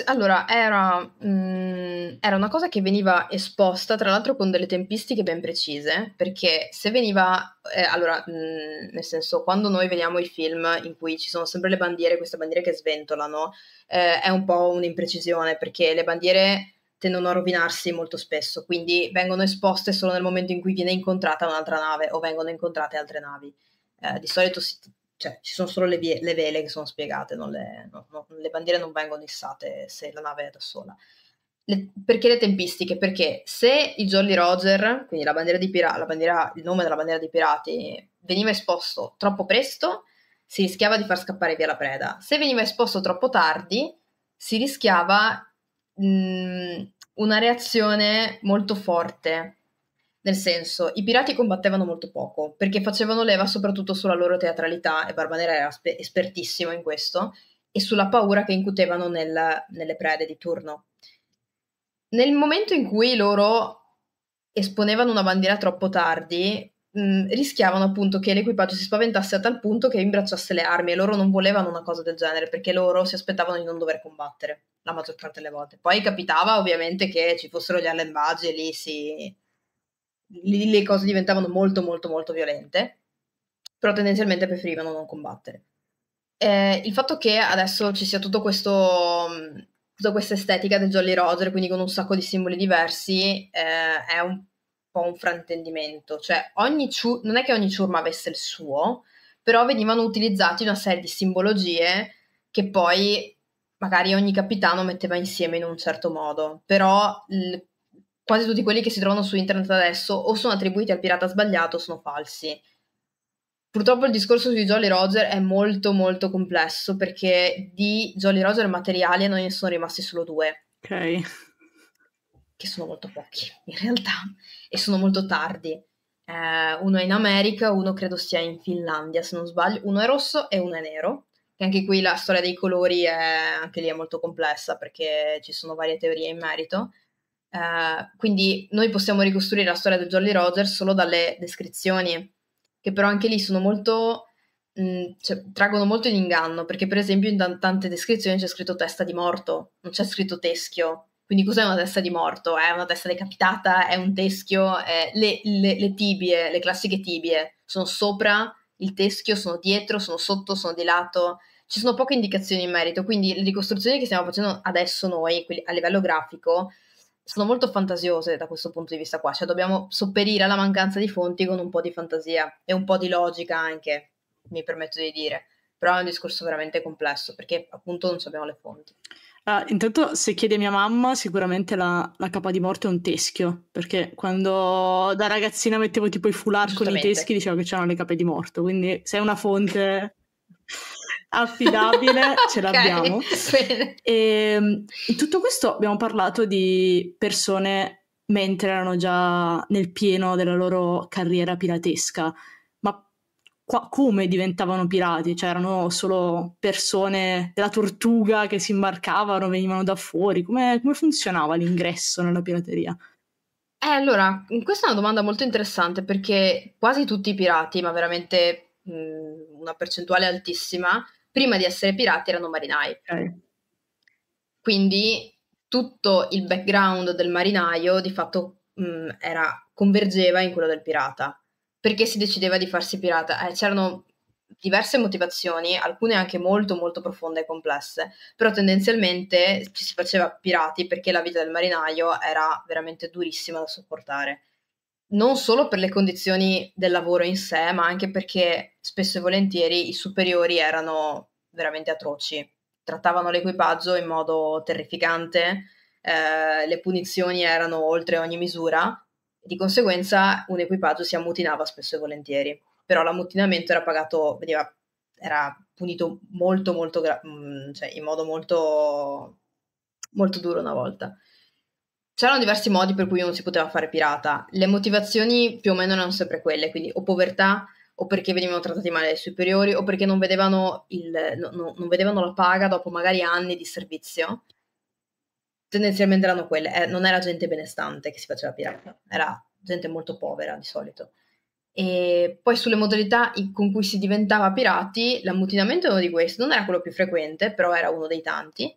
Allora, era, mh, mm, era, una cosa che veniva esposta, tra l'altro con delle tempistiche ben precise, perché se veniva, eh, allora, mh, mm, nel senso, quando noi vediamo i film in cui ci sono sempre le bandiere, queste bandiere che sventolano, eh, è un po' un'imprecisione, perché le bandiere tendono a rovinarsi molto spesso, quindi vengono esposte solo nel momento in cui viene incontrata un'altra nave o vengono incontrate altre navi. Eh, di solito si cioè ci sono solo le, vie, le vele che sono spiegate, le, no, no, le, bandiere non vengono issate se la nave è da sola. Le, perché le tempistiche? Perché se il Jolly Roger, quindi la bandiera di pira- la bandiera, il nome della bandiera dei pirati, veniva esposto troppo presto, si rischiava di far scappare via la preda. Se veniva esposto troppo tardi, si rischiava mh, una reazione molto forte nel senso, i pirati combattevano molto poco, perché facevano leva soprattutto sulla loro teatralità, e Barbanera era spe- espertissimo in questo, e sulla paura che incutevano nel, nelle prede di turno. Nel momento in cui loro esponevano una bandiera troppo tardi, mh, rischiavano appunto che l'equipaggio si spaventasse a tal punto che imbracciasse le armi e loro non volevano una cosa del genere perché loro si aspettavano di non dover combattere la maggior parte delle volte. Poi capitava ovviamente che ci fossero gli allembaggi e lì si, lì le cose diventavano molto molto molto violente, però tendenzialmente preferivano non combattere. Eh, il fatto che adesso ci sia tutto questo, tutta questa estetica del Jolly Roger, quindi con un sacco di simboli diversi, eh, è un po' un fraintendimento. Cioè, ogni ciur- non è che ogni ciurma avesse il suo, però venivano utilizzati una serie di simbologie che poi magari ogni capitano metteva insieme in un certo modo, però il quasi tutti quelli che si trovano su internet adesso o sono attribuiti al pirata sbagliato o sono falsi. Purtroppo il discorso sui Jolly Roger è molto molto complesso perché di Jolly Roger materiali noi ne sono rimasti solo due. Ok. Che sono molto pochi in realtà e sono molto tardi. Eh, uno è in America, uno credo sia in Finlandia se non sbaglio, uno è rosso e uno è nero. E anche qui la storia dei colori è, anche lì è molto complessa perché ci sono varie teorie in merito. Uh, quindi noi possiamo ricostruire la storia del Jolly Roger solo dalle descrizioni, che però anche lì sono molto mm, cioè, traggono molto in inganno, perché per esempio in t- tante descrizioni c'è scritto testa di morto, non c'è scritto teschio. Quindi cos'è una testa di morto? È una testa decapitata, è un teschio, è... Le, le, le, tibie, le classiche tibie, sono sopra il teschio, sono dietro, sono sotto, sono di lato. Ci sono poche indicazioni in merito, quindi le ricostruzioni che stiamo facendo adesso noi, a livello grafico, sono molto fantasiose da questo punto di vista qua, cioè dobbiamo sopperire alla mancanza di fonti con un po' di fantasia e un po' di logica anche, mi permetto di dire, però è un discorso veramente complesso perché appunto non abbiamo le fonti. Ah, intanto se chiedi a mia mamma sicuramente la, la, capa di morte è un teschio, perché quando da ragazzina mettevo tipo i foulard con i teschi dicevo che c'erano le cape di morto, quindi se è una fonte... affidabile, ce l'abbiamo. e, ehm, in tutto questo abbiamo parlato di persone mentre erano già nel pieno della loro carriera piratesca, ma qua, come diventavano pirati? Cioè erano solo persone della tortuga che si imbarcavano, venivano da fuori, come, come funzionava l'ingresso nella pirateria? Eh, allora, questa è una domanda molto interessante perché quasi tutti i pirati, ma veramente mm, una percentuale altissima, prima di essere pirati erano marinai. Okay. Quindi tutto il background del marinaio di fatto mh, mm, era, convergeva in quello del pirata. Perché si decideva di farsi pirata? Eh, c'erano diverse motivazioni, alcune anche molto molto profonde e complesse, però tendenzialmente ci si faceva pirati perché la vita del marinaio era veramente durissima da sopportare non solo per le condizioni del lavoro in sé, ma anche perché spesso e volentieri i superiori erano veramente atroci. Trattavano l'equipaggio in modo terrificante, eh, le punizioni erano oltre ogni misura, di conseguenza un equipaggio si ammutinava spesso e volentieri, però l'ammutinamento era pagato, veniva, era punito molto, molto, gra- mm, cioè in modo molto, molto duro una volta. C'erano diversi modi per cui uno si poteva fare pirata, le motivazioni più o meno erano sempre quelle, quindi o povertà, o perché venivano trattati male dai superiori, o perché non vedevano, il, no, no, non vedevano la paga dopo magari anni di servizio. Tendenzialmente erano quelle, eh, non era gente benestante che si faceva pirata, era gente molto povera di solito. E poi sulle modalità in, con cui si diventava pirati, l'ammutinamento è uno di questi, non era quello più frequente, però era uno dei tanti.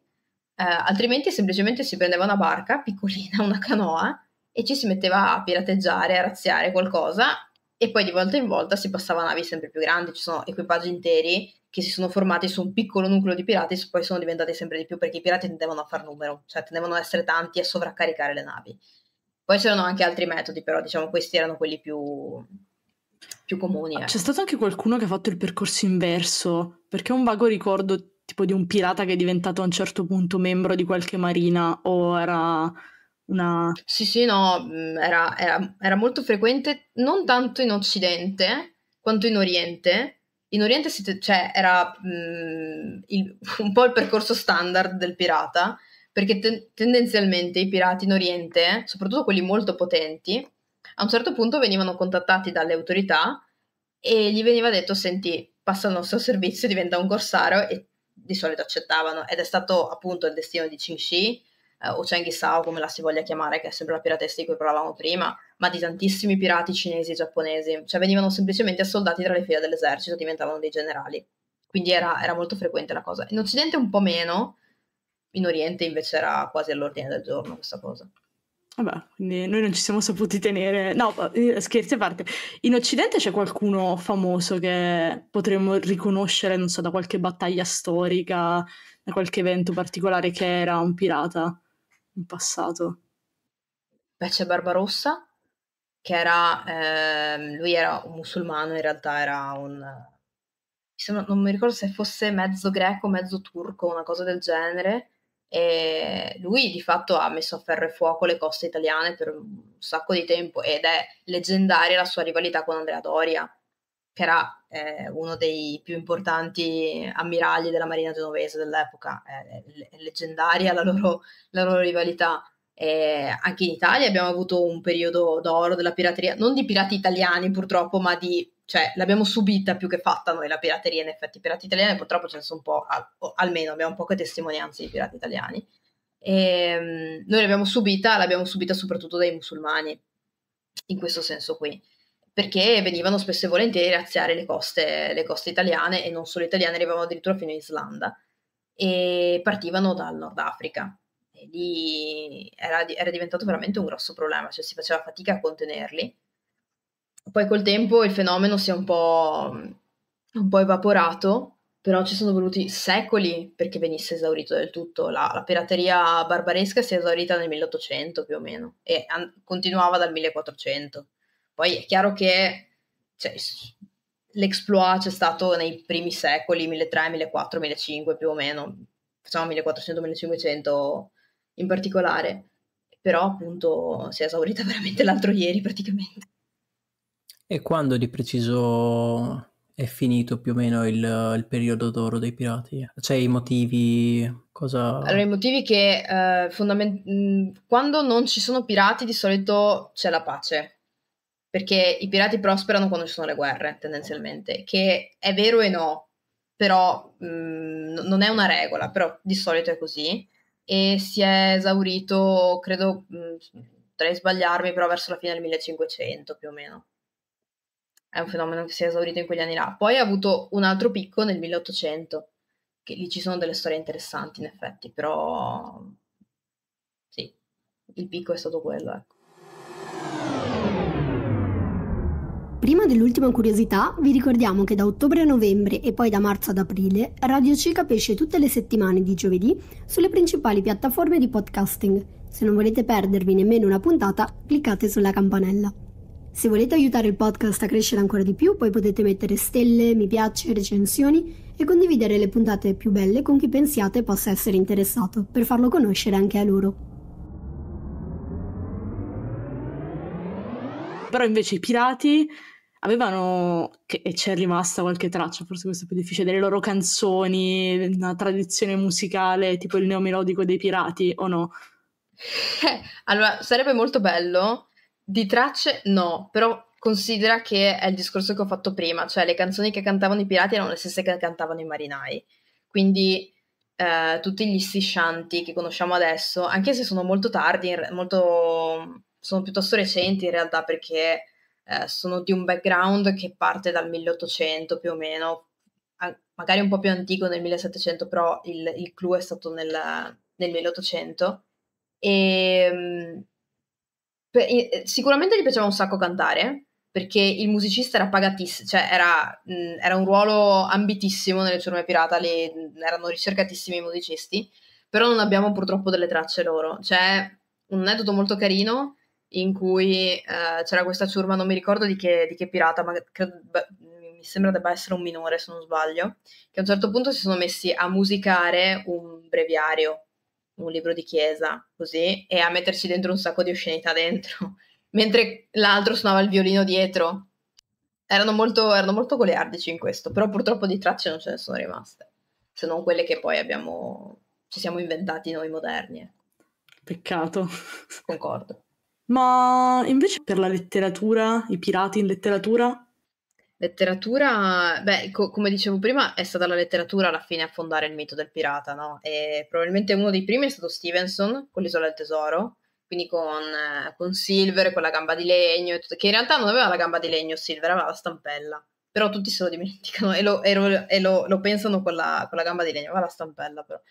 Eh, altrimenti semplicemente si prendeva una barca piccolina, una canoa, e ci si metteva a pirateggiare, a razziare qualcosa e poi di volta in volta si passava a navi sempre più grandi, ci sono equipaggi interi che si sono formati su un piccolo nucleo di pirati e poi sono diventati sempre di più perché i pirati tendevano a far numero, cioè tendevano ad essere tanti e a sovraccaricare le navi. Poi c'erano anche altri metodi, però diciamo questi erano quelli più, più comuni. Eh. C'è ecco. stato anche qualcuno che ha fatto il percorso inverso, perché un vago ricordo tipo di un pirata che è diventato a un certo punto membro di qualche marina o era una... Sì, sì, no, mm, era, era, era molto frequente, non tanto in Occidente quanto in Oriente. In Oriente si, cioè, era mh, mm, il, un po' il percorso standard del pirata, perché te- tendenzialmente i pirati in Oriente, soprattutto quelli molto potenti, a un certo punto venivano contattati dalle autorità e gli veniva detto, senti, passa al nostro servizio, diventa un corsaro e di solito accettavano ed è stato appunto il destino di Qingxi eh, o Chenghissao come la si voglia chiamare che è sempre la piratessa di cui parlavamo prima ma di tantissimi pirati cinesi e giapponesi cioè venivano semplicemente assoldati tra le file dell'esercito diventavano dei generali quindi era, era molto frequente la cosa in occidente un po' meno in oriente invece era quasi all'ordine del giorno questa cosa Vabbè, quindi noi non ci siamo saputi tenere. No, eh, scherzi a parte. In Occidente c'è qualcuno famoso che potremmo riconoscere, non so, da qualche battaglia storica, da qualche evento particolare che era un pirata in passato. Beh, c'è Barbarossa, che era. Eh, lui era un musulmano, in realtà era un. non mi ricordo se fosse mezzo greco, mezzo turco, una cosa del genere e lui di fatto ha messo a ferro e fuoco le coste italiane per un sacco di tempo ed è leggendaria la sua rivalità con Andrea Doria, che era eh, uno dei più importanti ammiragli della marina genovese dell'epoca. È, è leggendaria la loro, la loro rivalità. Eh, anche in Italia abbiamo avuto un periodo d'oro della pirateria, non di pirati italiani purtroppo, ma di cioè, l'abbiamo subita più che fatta noi la pirateria, in effetti, i pirati italiani purtroppo ce ne sono un po', al, almeno abbiamo poche testimonianze di pirati italiani. E, ehm, noi l'abbiamo subita, l'abbiamo subita soprattutto dai musulmani, in questo senso qui, perché venivano spesso e volentieri a razziare le coste, le coste italiane e non solo italiane, arrivavano addirittura fino in Islanda e partivano dal Nord Africa. E lì era, era diventato veramente un grosso problema, cioè si faceva fatica a contenerli poi col tempo il fenomeno si è un po', mm, un po evaporato, però ci sono voluti secoli perché venisse esaurito del tutto. La, la pirateria barbaresca si è esaurita nel 1800 più o meno e an- continuava dal 1400. Poi è chiaro che cioè, l'exploit c'è stato nei primi secoli, 1300, 1400, 1500 più o meno, facciamo 1400, 1500 in particolare, però appunto si è esaurita veramente l'altro ieri praticamente. E quando di preciso è finito più o meno il, il periodo d'oro dei pirati? Cioè i motivi, cosa... Allora i motivi che eh, fondament- quando non ci sono pirati di solito c'è la pace, perché i pirati prosperano quando ci sono le guerre tendenzialmente, che è vero e no, però mh, non è una regola, però di solito è così e si è esaurito, credo, mh, potrei sbagliarmi, però verso la fine del 1500 più o meno è un fenomeno che si è esaurito in quegli anni là. Poi ha avuto un altro picco nel 1800, che lì ci sono delle storie interessanti in effetti, però sì, il picco è stato quello, ecco. Prima dell'ultima curiosità, vi ricordiamo che da ottobre a novembre e poi da marzo ad aprile, Radio C pesce tutte le settimane di giovedì sulle principali piattaforme di podcasting. Se non volete perdervi nemmeno una puntata, cliccate sulla campanella. Se volete aiutare il podcast a crescere ancora di più, poi potete mettere stelle, mi piace, recensioni e condividere le puntate più belle con chi pensiate possa essere interessato, per farlo conoscere anche a loro. Però invece i pirati avevano, e c'è rimasta qualche traccia, forse questo è più difficile, delle loro canzoni, una tradizione musicale tipo il neomelodico dei pirati o no? Eh, allora, sarebbe molto bello di tracce no, però considera che è il discorso che ho fatto prima, cioè le canzoni che cantavano i pirati erano le stesse che cantavano i marinai, quindi eh, tutti gli stiscianti che conosciamo adesso, anche se sono molto tardi, molto, sono piuttosto recenti in realtà perché eh, sono di un background che parte dal 1800 più o meno, magari un po' più antico nel 1700, però il, il clou è stato nel, nel 1800. E ehm, eh, sicuramente gli piaceva un sacco cantare perché il musicista era pagatissimo, cioè era, mh, era un ruolo ambitissimo nelle ciurme pirata, le, erano ricercatissimi i musicisti, però non abbiamo purtroppo delle tracce loro. C'è un aneddoto molto carino in cui eh, c'era questa ciurma, non mi ricordo di che, di che pirata, ma credo, beh, mi sembra debba essere un minore se non sbaglio, che a un certo punto si sono messi a musicare un breviario un libro di chiesa, così, e a metterci dentro un sacco di oscenità dentro, mentre l'altro suonava il violino dietro. Erano molto, erano molto goliardici in questo, però purtroppo di tracce non ce ne sono rimaste, se non quelle che poi abbiamo, ci siamo inventati noi moderni. Ecco. Peccato. Concordo. Ma invece per la letteratura, i pirati in letteratura, Letteratura, beh, co- come dicevo prima, è stata la letteratura alla fine a fondare il mito del pirata, no? E probabilmente uno dei primi è stato Stevenson con l'Isola del Tesoro, quindi con, eh, con Silver, con la gamba di legno, e tutto, che in realtà non aveva la gamba di legno Silver, aveva la stampella, però tutti se lo dimenticano e lo, e lo, e lo, lo pensano con la, con la, gamba di legno, aveva la stampella però.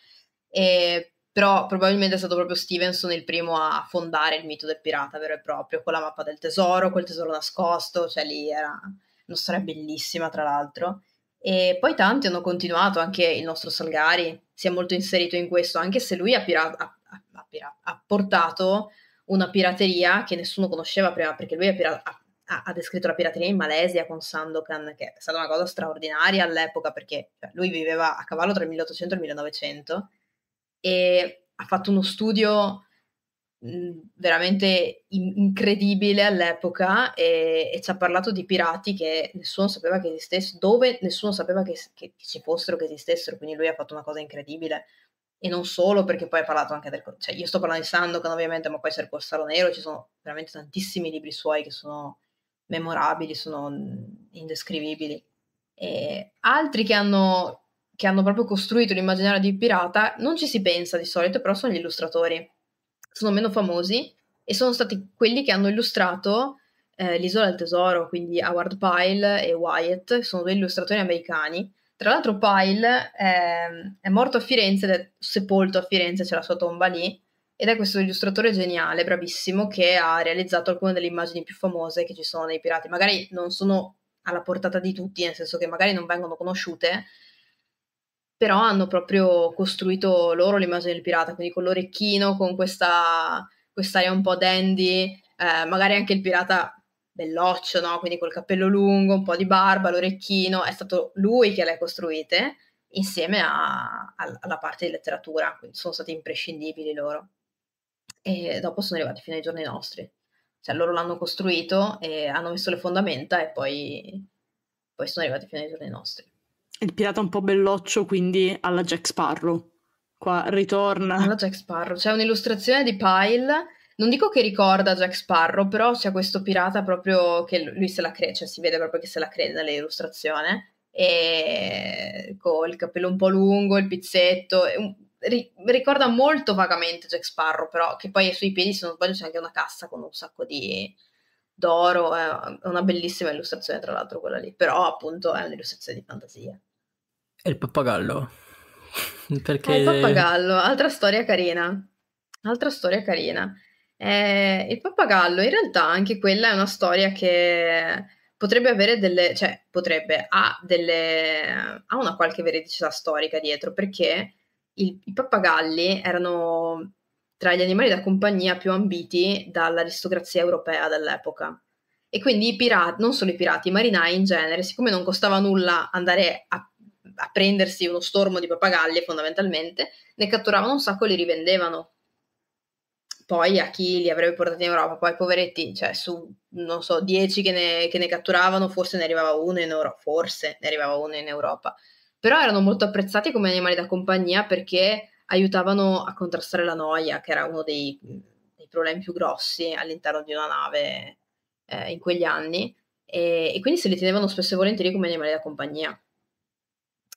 E, però probabilmente è stato proprio Stevenson il primo a fondare il mito del pirata vero e proprio, con la mappa del tesoro, col tesoro nascosto, cioè lì era una storia bellissima tra l'altro. E poi tanti hanno continuato, anche il nostro Salgari si è molto inserito in questo, anche se lui ha, pira- ha, ha, ha portato una pirateria che nessuno conosceva prima, perché lui pira- ha, descritto la pirateria in Malesia con Sandokan, che è stata una cosa straordinaria all'epoca, perché cioè, lui viveva a cavallo tra il 1800 e il 1900 e ha fatto uno studio Mhmm, veramente in- incredibile all'epoca e-, e, ci ha parlato di pirati che nessuno sapeva che esistessero, dove nessuno sapeva che, che ci fossero, che esistessero, quindi lui ha fatto una cosa incredibile. E non solo, perché poi ha parlato anche del... Cioè, io sto parlando di Sandokan ovviamente, ma poi c'è il Corsaro Nero, ci sono veramente tantissimi libri suoi che sono memorabili, sono mhmm, indescrivibili. E altri che hanno, che hanno proprio costruito l'immaginario di pirata, non ci si pensa di solito, però sono gli illustratori sono meno famosi e sono stati quelli che hanno illustrato eh, l'isola del tesoro, quindi Howard Pyle e Wyatt, sono due illustratori americani. Tra l'altro Pyle eh, è morto a Firenze ed è sepolto a Firenze, c'è la sua tomba lì, ed è questo illustratore geniale, bravissimo, che ha realizzato alcune delle immagini più famose che ci sono nei pirati. Magari non sono alla portata di tutti, nel senso che magari non vengono conosciute, però hanno proprio costruito loro l'immagine del pirata, quindi con l'orecchino, con questa quest'aria un po' dandy, eh, magari anche il pirata belloccio, no? quindi col cappello lungo, un po' di barba, l'orecchino, è stato lui che le ha costruite insieme a, a, alla parte di letteratura, quindi sono stati imprescindibili loro. E dopo sono arrivati fino ai giorni nostri, cioè loro l'hanno costruito e hanno messo le fondamenta e poi, poi sono arrivati fino ai giorni nostri il pirata un po' belloccio, quindi alla Jack Sparrow. Qua ritorna. Alla Jack Sparrow. C'è un'illustrazione di Pyle. Non dico che ricorda Jack Sparrow, però c'è questo pirata proprio che lui se la crede, cioè si vede proprio che se la crede dall'illustrazione. E col capello un po' lungo, il pizzetto. Ri- ricorda molto vagamente Jack Sparrow, però che poi sui piedi, se non sbaglio, c'è anche una cassa con un sacco di, d'oro, è eh, una bellissima illustrazione tra l'altro quella lì, però appunto è un'illustrazione di fantasia. È il pappagallo. Perché... È il pappagallo, altra storia carina. Altra storia carina. Eh, il pappagallo, in realtà anche quella è una storia che potrebbe avere delle, cioè potrebbe, ha delle, ha una qualche veridicità storica dietro, perché il, i pappagalli erano tra gli animali da compagnia più ambiti dall'aristocrazia europea dell'epoca. E quindi i pirati, non solo i pirati, i marinai in genere, siccome non costava nulla andare a a prendersi uno stormo di pappagalli fondamentalmente, ne catturavano un sacco e li rivendevano. Poi a chi li avrebbe portati in Europa, poi poveretti, cioè su, non so, 10 che ne, che ne catturavano, forse ne arrivava uno in Europa, forse ne arrivava uno in Europa. Però erano molto apprezzati come animali da compagnia perché aiutavano a contrastare la noia, che era uno dei, dei problemi più grossi all'interno di una nave eh, in quegli anni, e, e, quindi se li tenevano spesso e volentieri come animali da compagnia.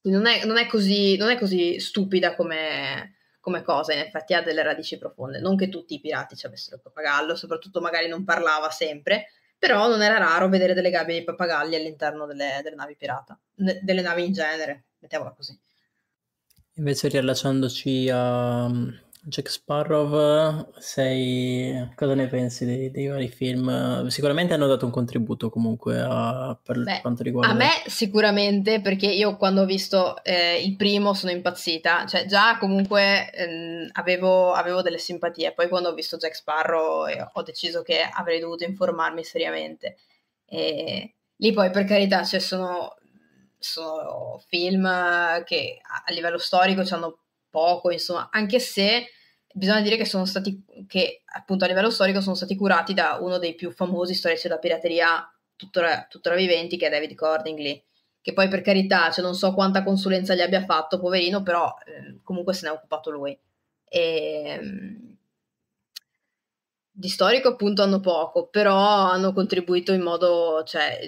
Non è, non è, così, non è così, stupida come, come, cosa, in effetti ha delle radici profonde. Non che tutti i pirati ci avessero il pappagallo, soprattutto magari non parlava sempre, però non era raro vedere delle gabbie di pappagalli all'interno delle, delle navi pirata, delle navi in genere, mettiamola così. Invece riallacciandoci a, Jack Sparrow, sei... cosa ne pensi dei, dei, vari film? Sicuramente hanno dato un contributo comunque a, per Beh, quanto riguarda... A me sicuramente, perché io quando ho visto eh, il primo sono impazzita, cioè già comunque eh, avevo, avevo, delle simpatie, poi quando ho visto Jack Sparrow eh, ho deciso che avrei dovuto informarmi seriamente. E... Lì poi per carità cioè sono, sono film che a livello storico ci hanno poco, insomma, anche se bisogna dire che sono stati, che appunto a livello storico sono stati curati da uno dei più famosi storici della pirateria tuttora, tuttora viventi, che è David Cordingley, che poi per carità, cioè non so quanta consulenza gli abbia fatto, poverino, però eh, comunque se ne è occupato lui. E, ehm, di storico appunto hanno poco, però hanno contribuito in modo, cioè,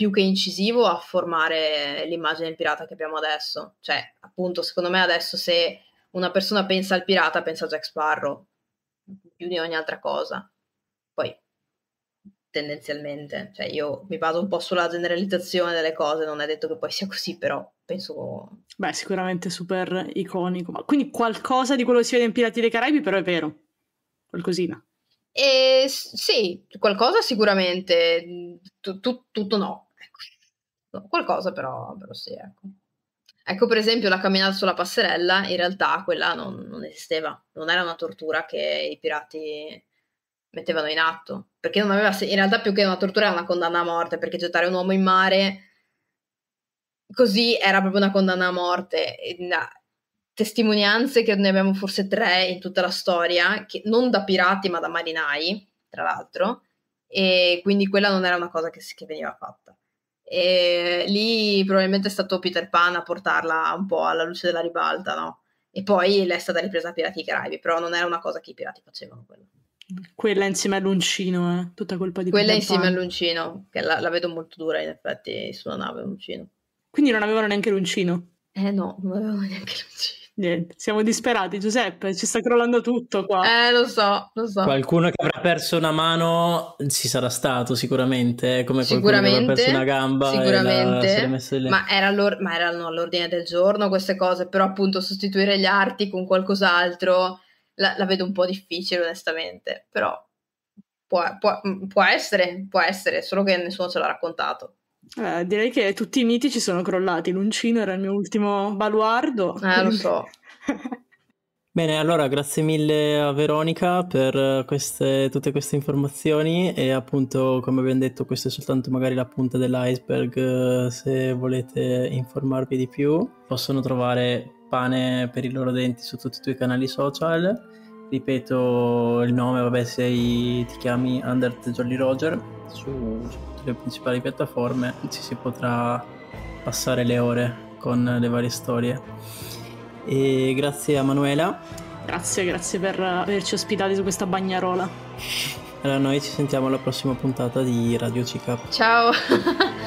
più che incisivo a formare l'immagine del pirata che abbiamo adesso. Cioè, appunto, secondo me adesso se una persona pensa al pirata, pensa a Jack Sparrow, più di ogni altra cosa. Poi, tendenzialmente, cioè io mi baso un po' sulla generalizzazione delle cose, non è detto che poi sia così, però penso... Beh, sicuramente super iconico. Ma quindi qualcosa di quello che si vede in Pirati dei Caraibi, però è vero. Qualcosina. Eh, sì, qualcosa sicuramente, tutto no, Esatto. qualcosa però, però sì, ecco. Ecco per esempio la camminata sulla passerella, in realtà quella non, non, esisteva, non era una tortura che i pirati mettevano in atto, perché non aveva, in realtà più che una tortura era una condanna a morte, perché gettare un uomo in mare così era proprio una condanna a morte. Testimonianze che ne abbiamo forse tre in tutta la storia, che, non da pirati ma da marinai, tra l'altro, e quindi quella non era una cosa che, che veniva fatta. E lì probabilmente è stato Peter Pan a portarla un po' alla luce della ribalta, no? E poi l'è stata ripresa da Pirati Caraibi, però non era una cosa che i pirati facevano quella. Quella insieme all'uncino, eh? tutta colpa di Quella Peter insieme Pan. all'uncino, che la, la, vedo molto dura in effetti sulla nave l'uncino. Quindi non avevano neanche l'uncino? Eh no, non avevano neanche l'uncino. Niente, siamo disperati, Giuseppe, ci sta crollando tutto qua. Eh, lo so, lo so. Qualcuno che avrà perso una mano ci sarà stato sicuramente, eh, come sicuramente, qualcuno che avrà perso una gamba sicuramente, la, ma, era ma, erano all'ordine del giorno queste cose, però appunto sostituire gli arti con qualcos'altro la, la vedo un po' difficile onestamente, però può, può, può essere, può essere, solo che nessuno ce l'ha raccontato. Eh, direi che tutti i miti ci sono crollati. L'uncino era il mio ultimo baluardo. Eh, lo so. Bene, allora grazie mille a Veronica per eh, queste, tutte queste informazioni e appunto come abbiamo detto questa è soltanto magari la punta dell'iceberg, eh, se volete informarvi di più possono trovare pane per i loro denti su tutti i tuoi canali social, ripeto il nome, vabbè se ti chiami Under Jolly Roger su sulle principali piattaforme ci si potrà passare le ore con le varie storie. E grazie a Manuela. Grazie, grazie per averci ospitati su questa bagnarola. Allora noi ci sentiamo alla prossima puntata di Radio CK. Ciao!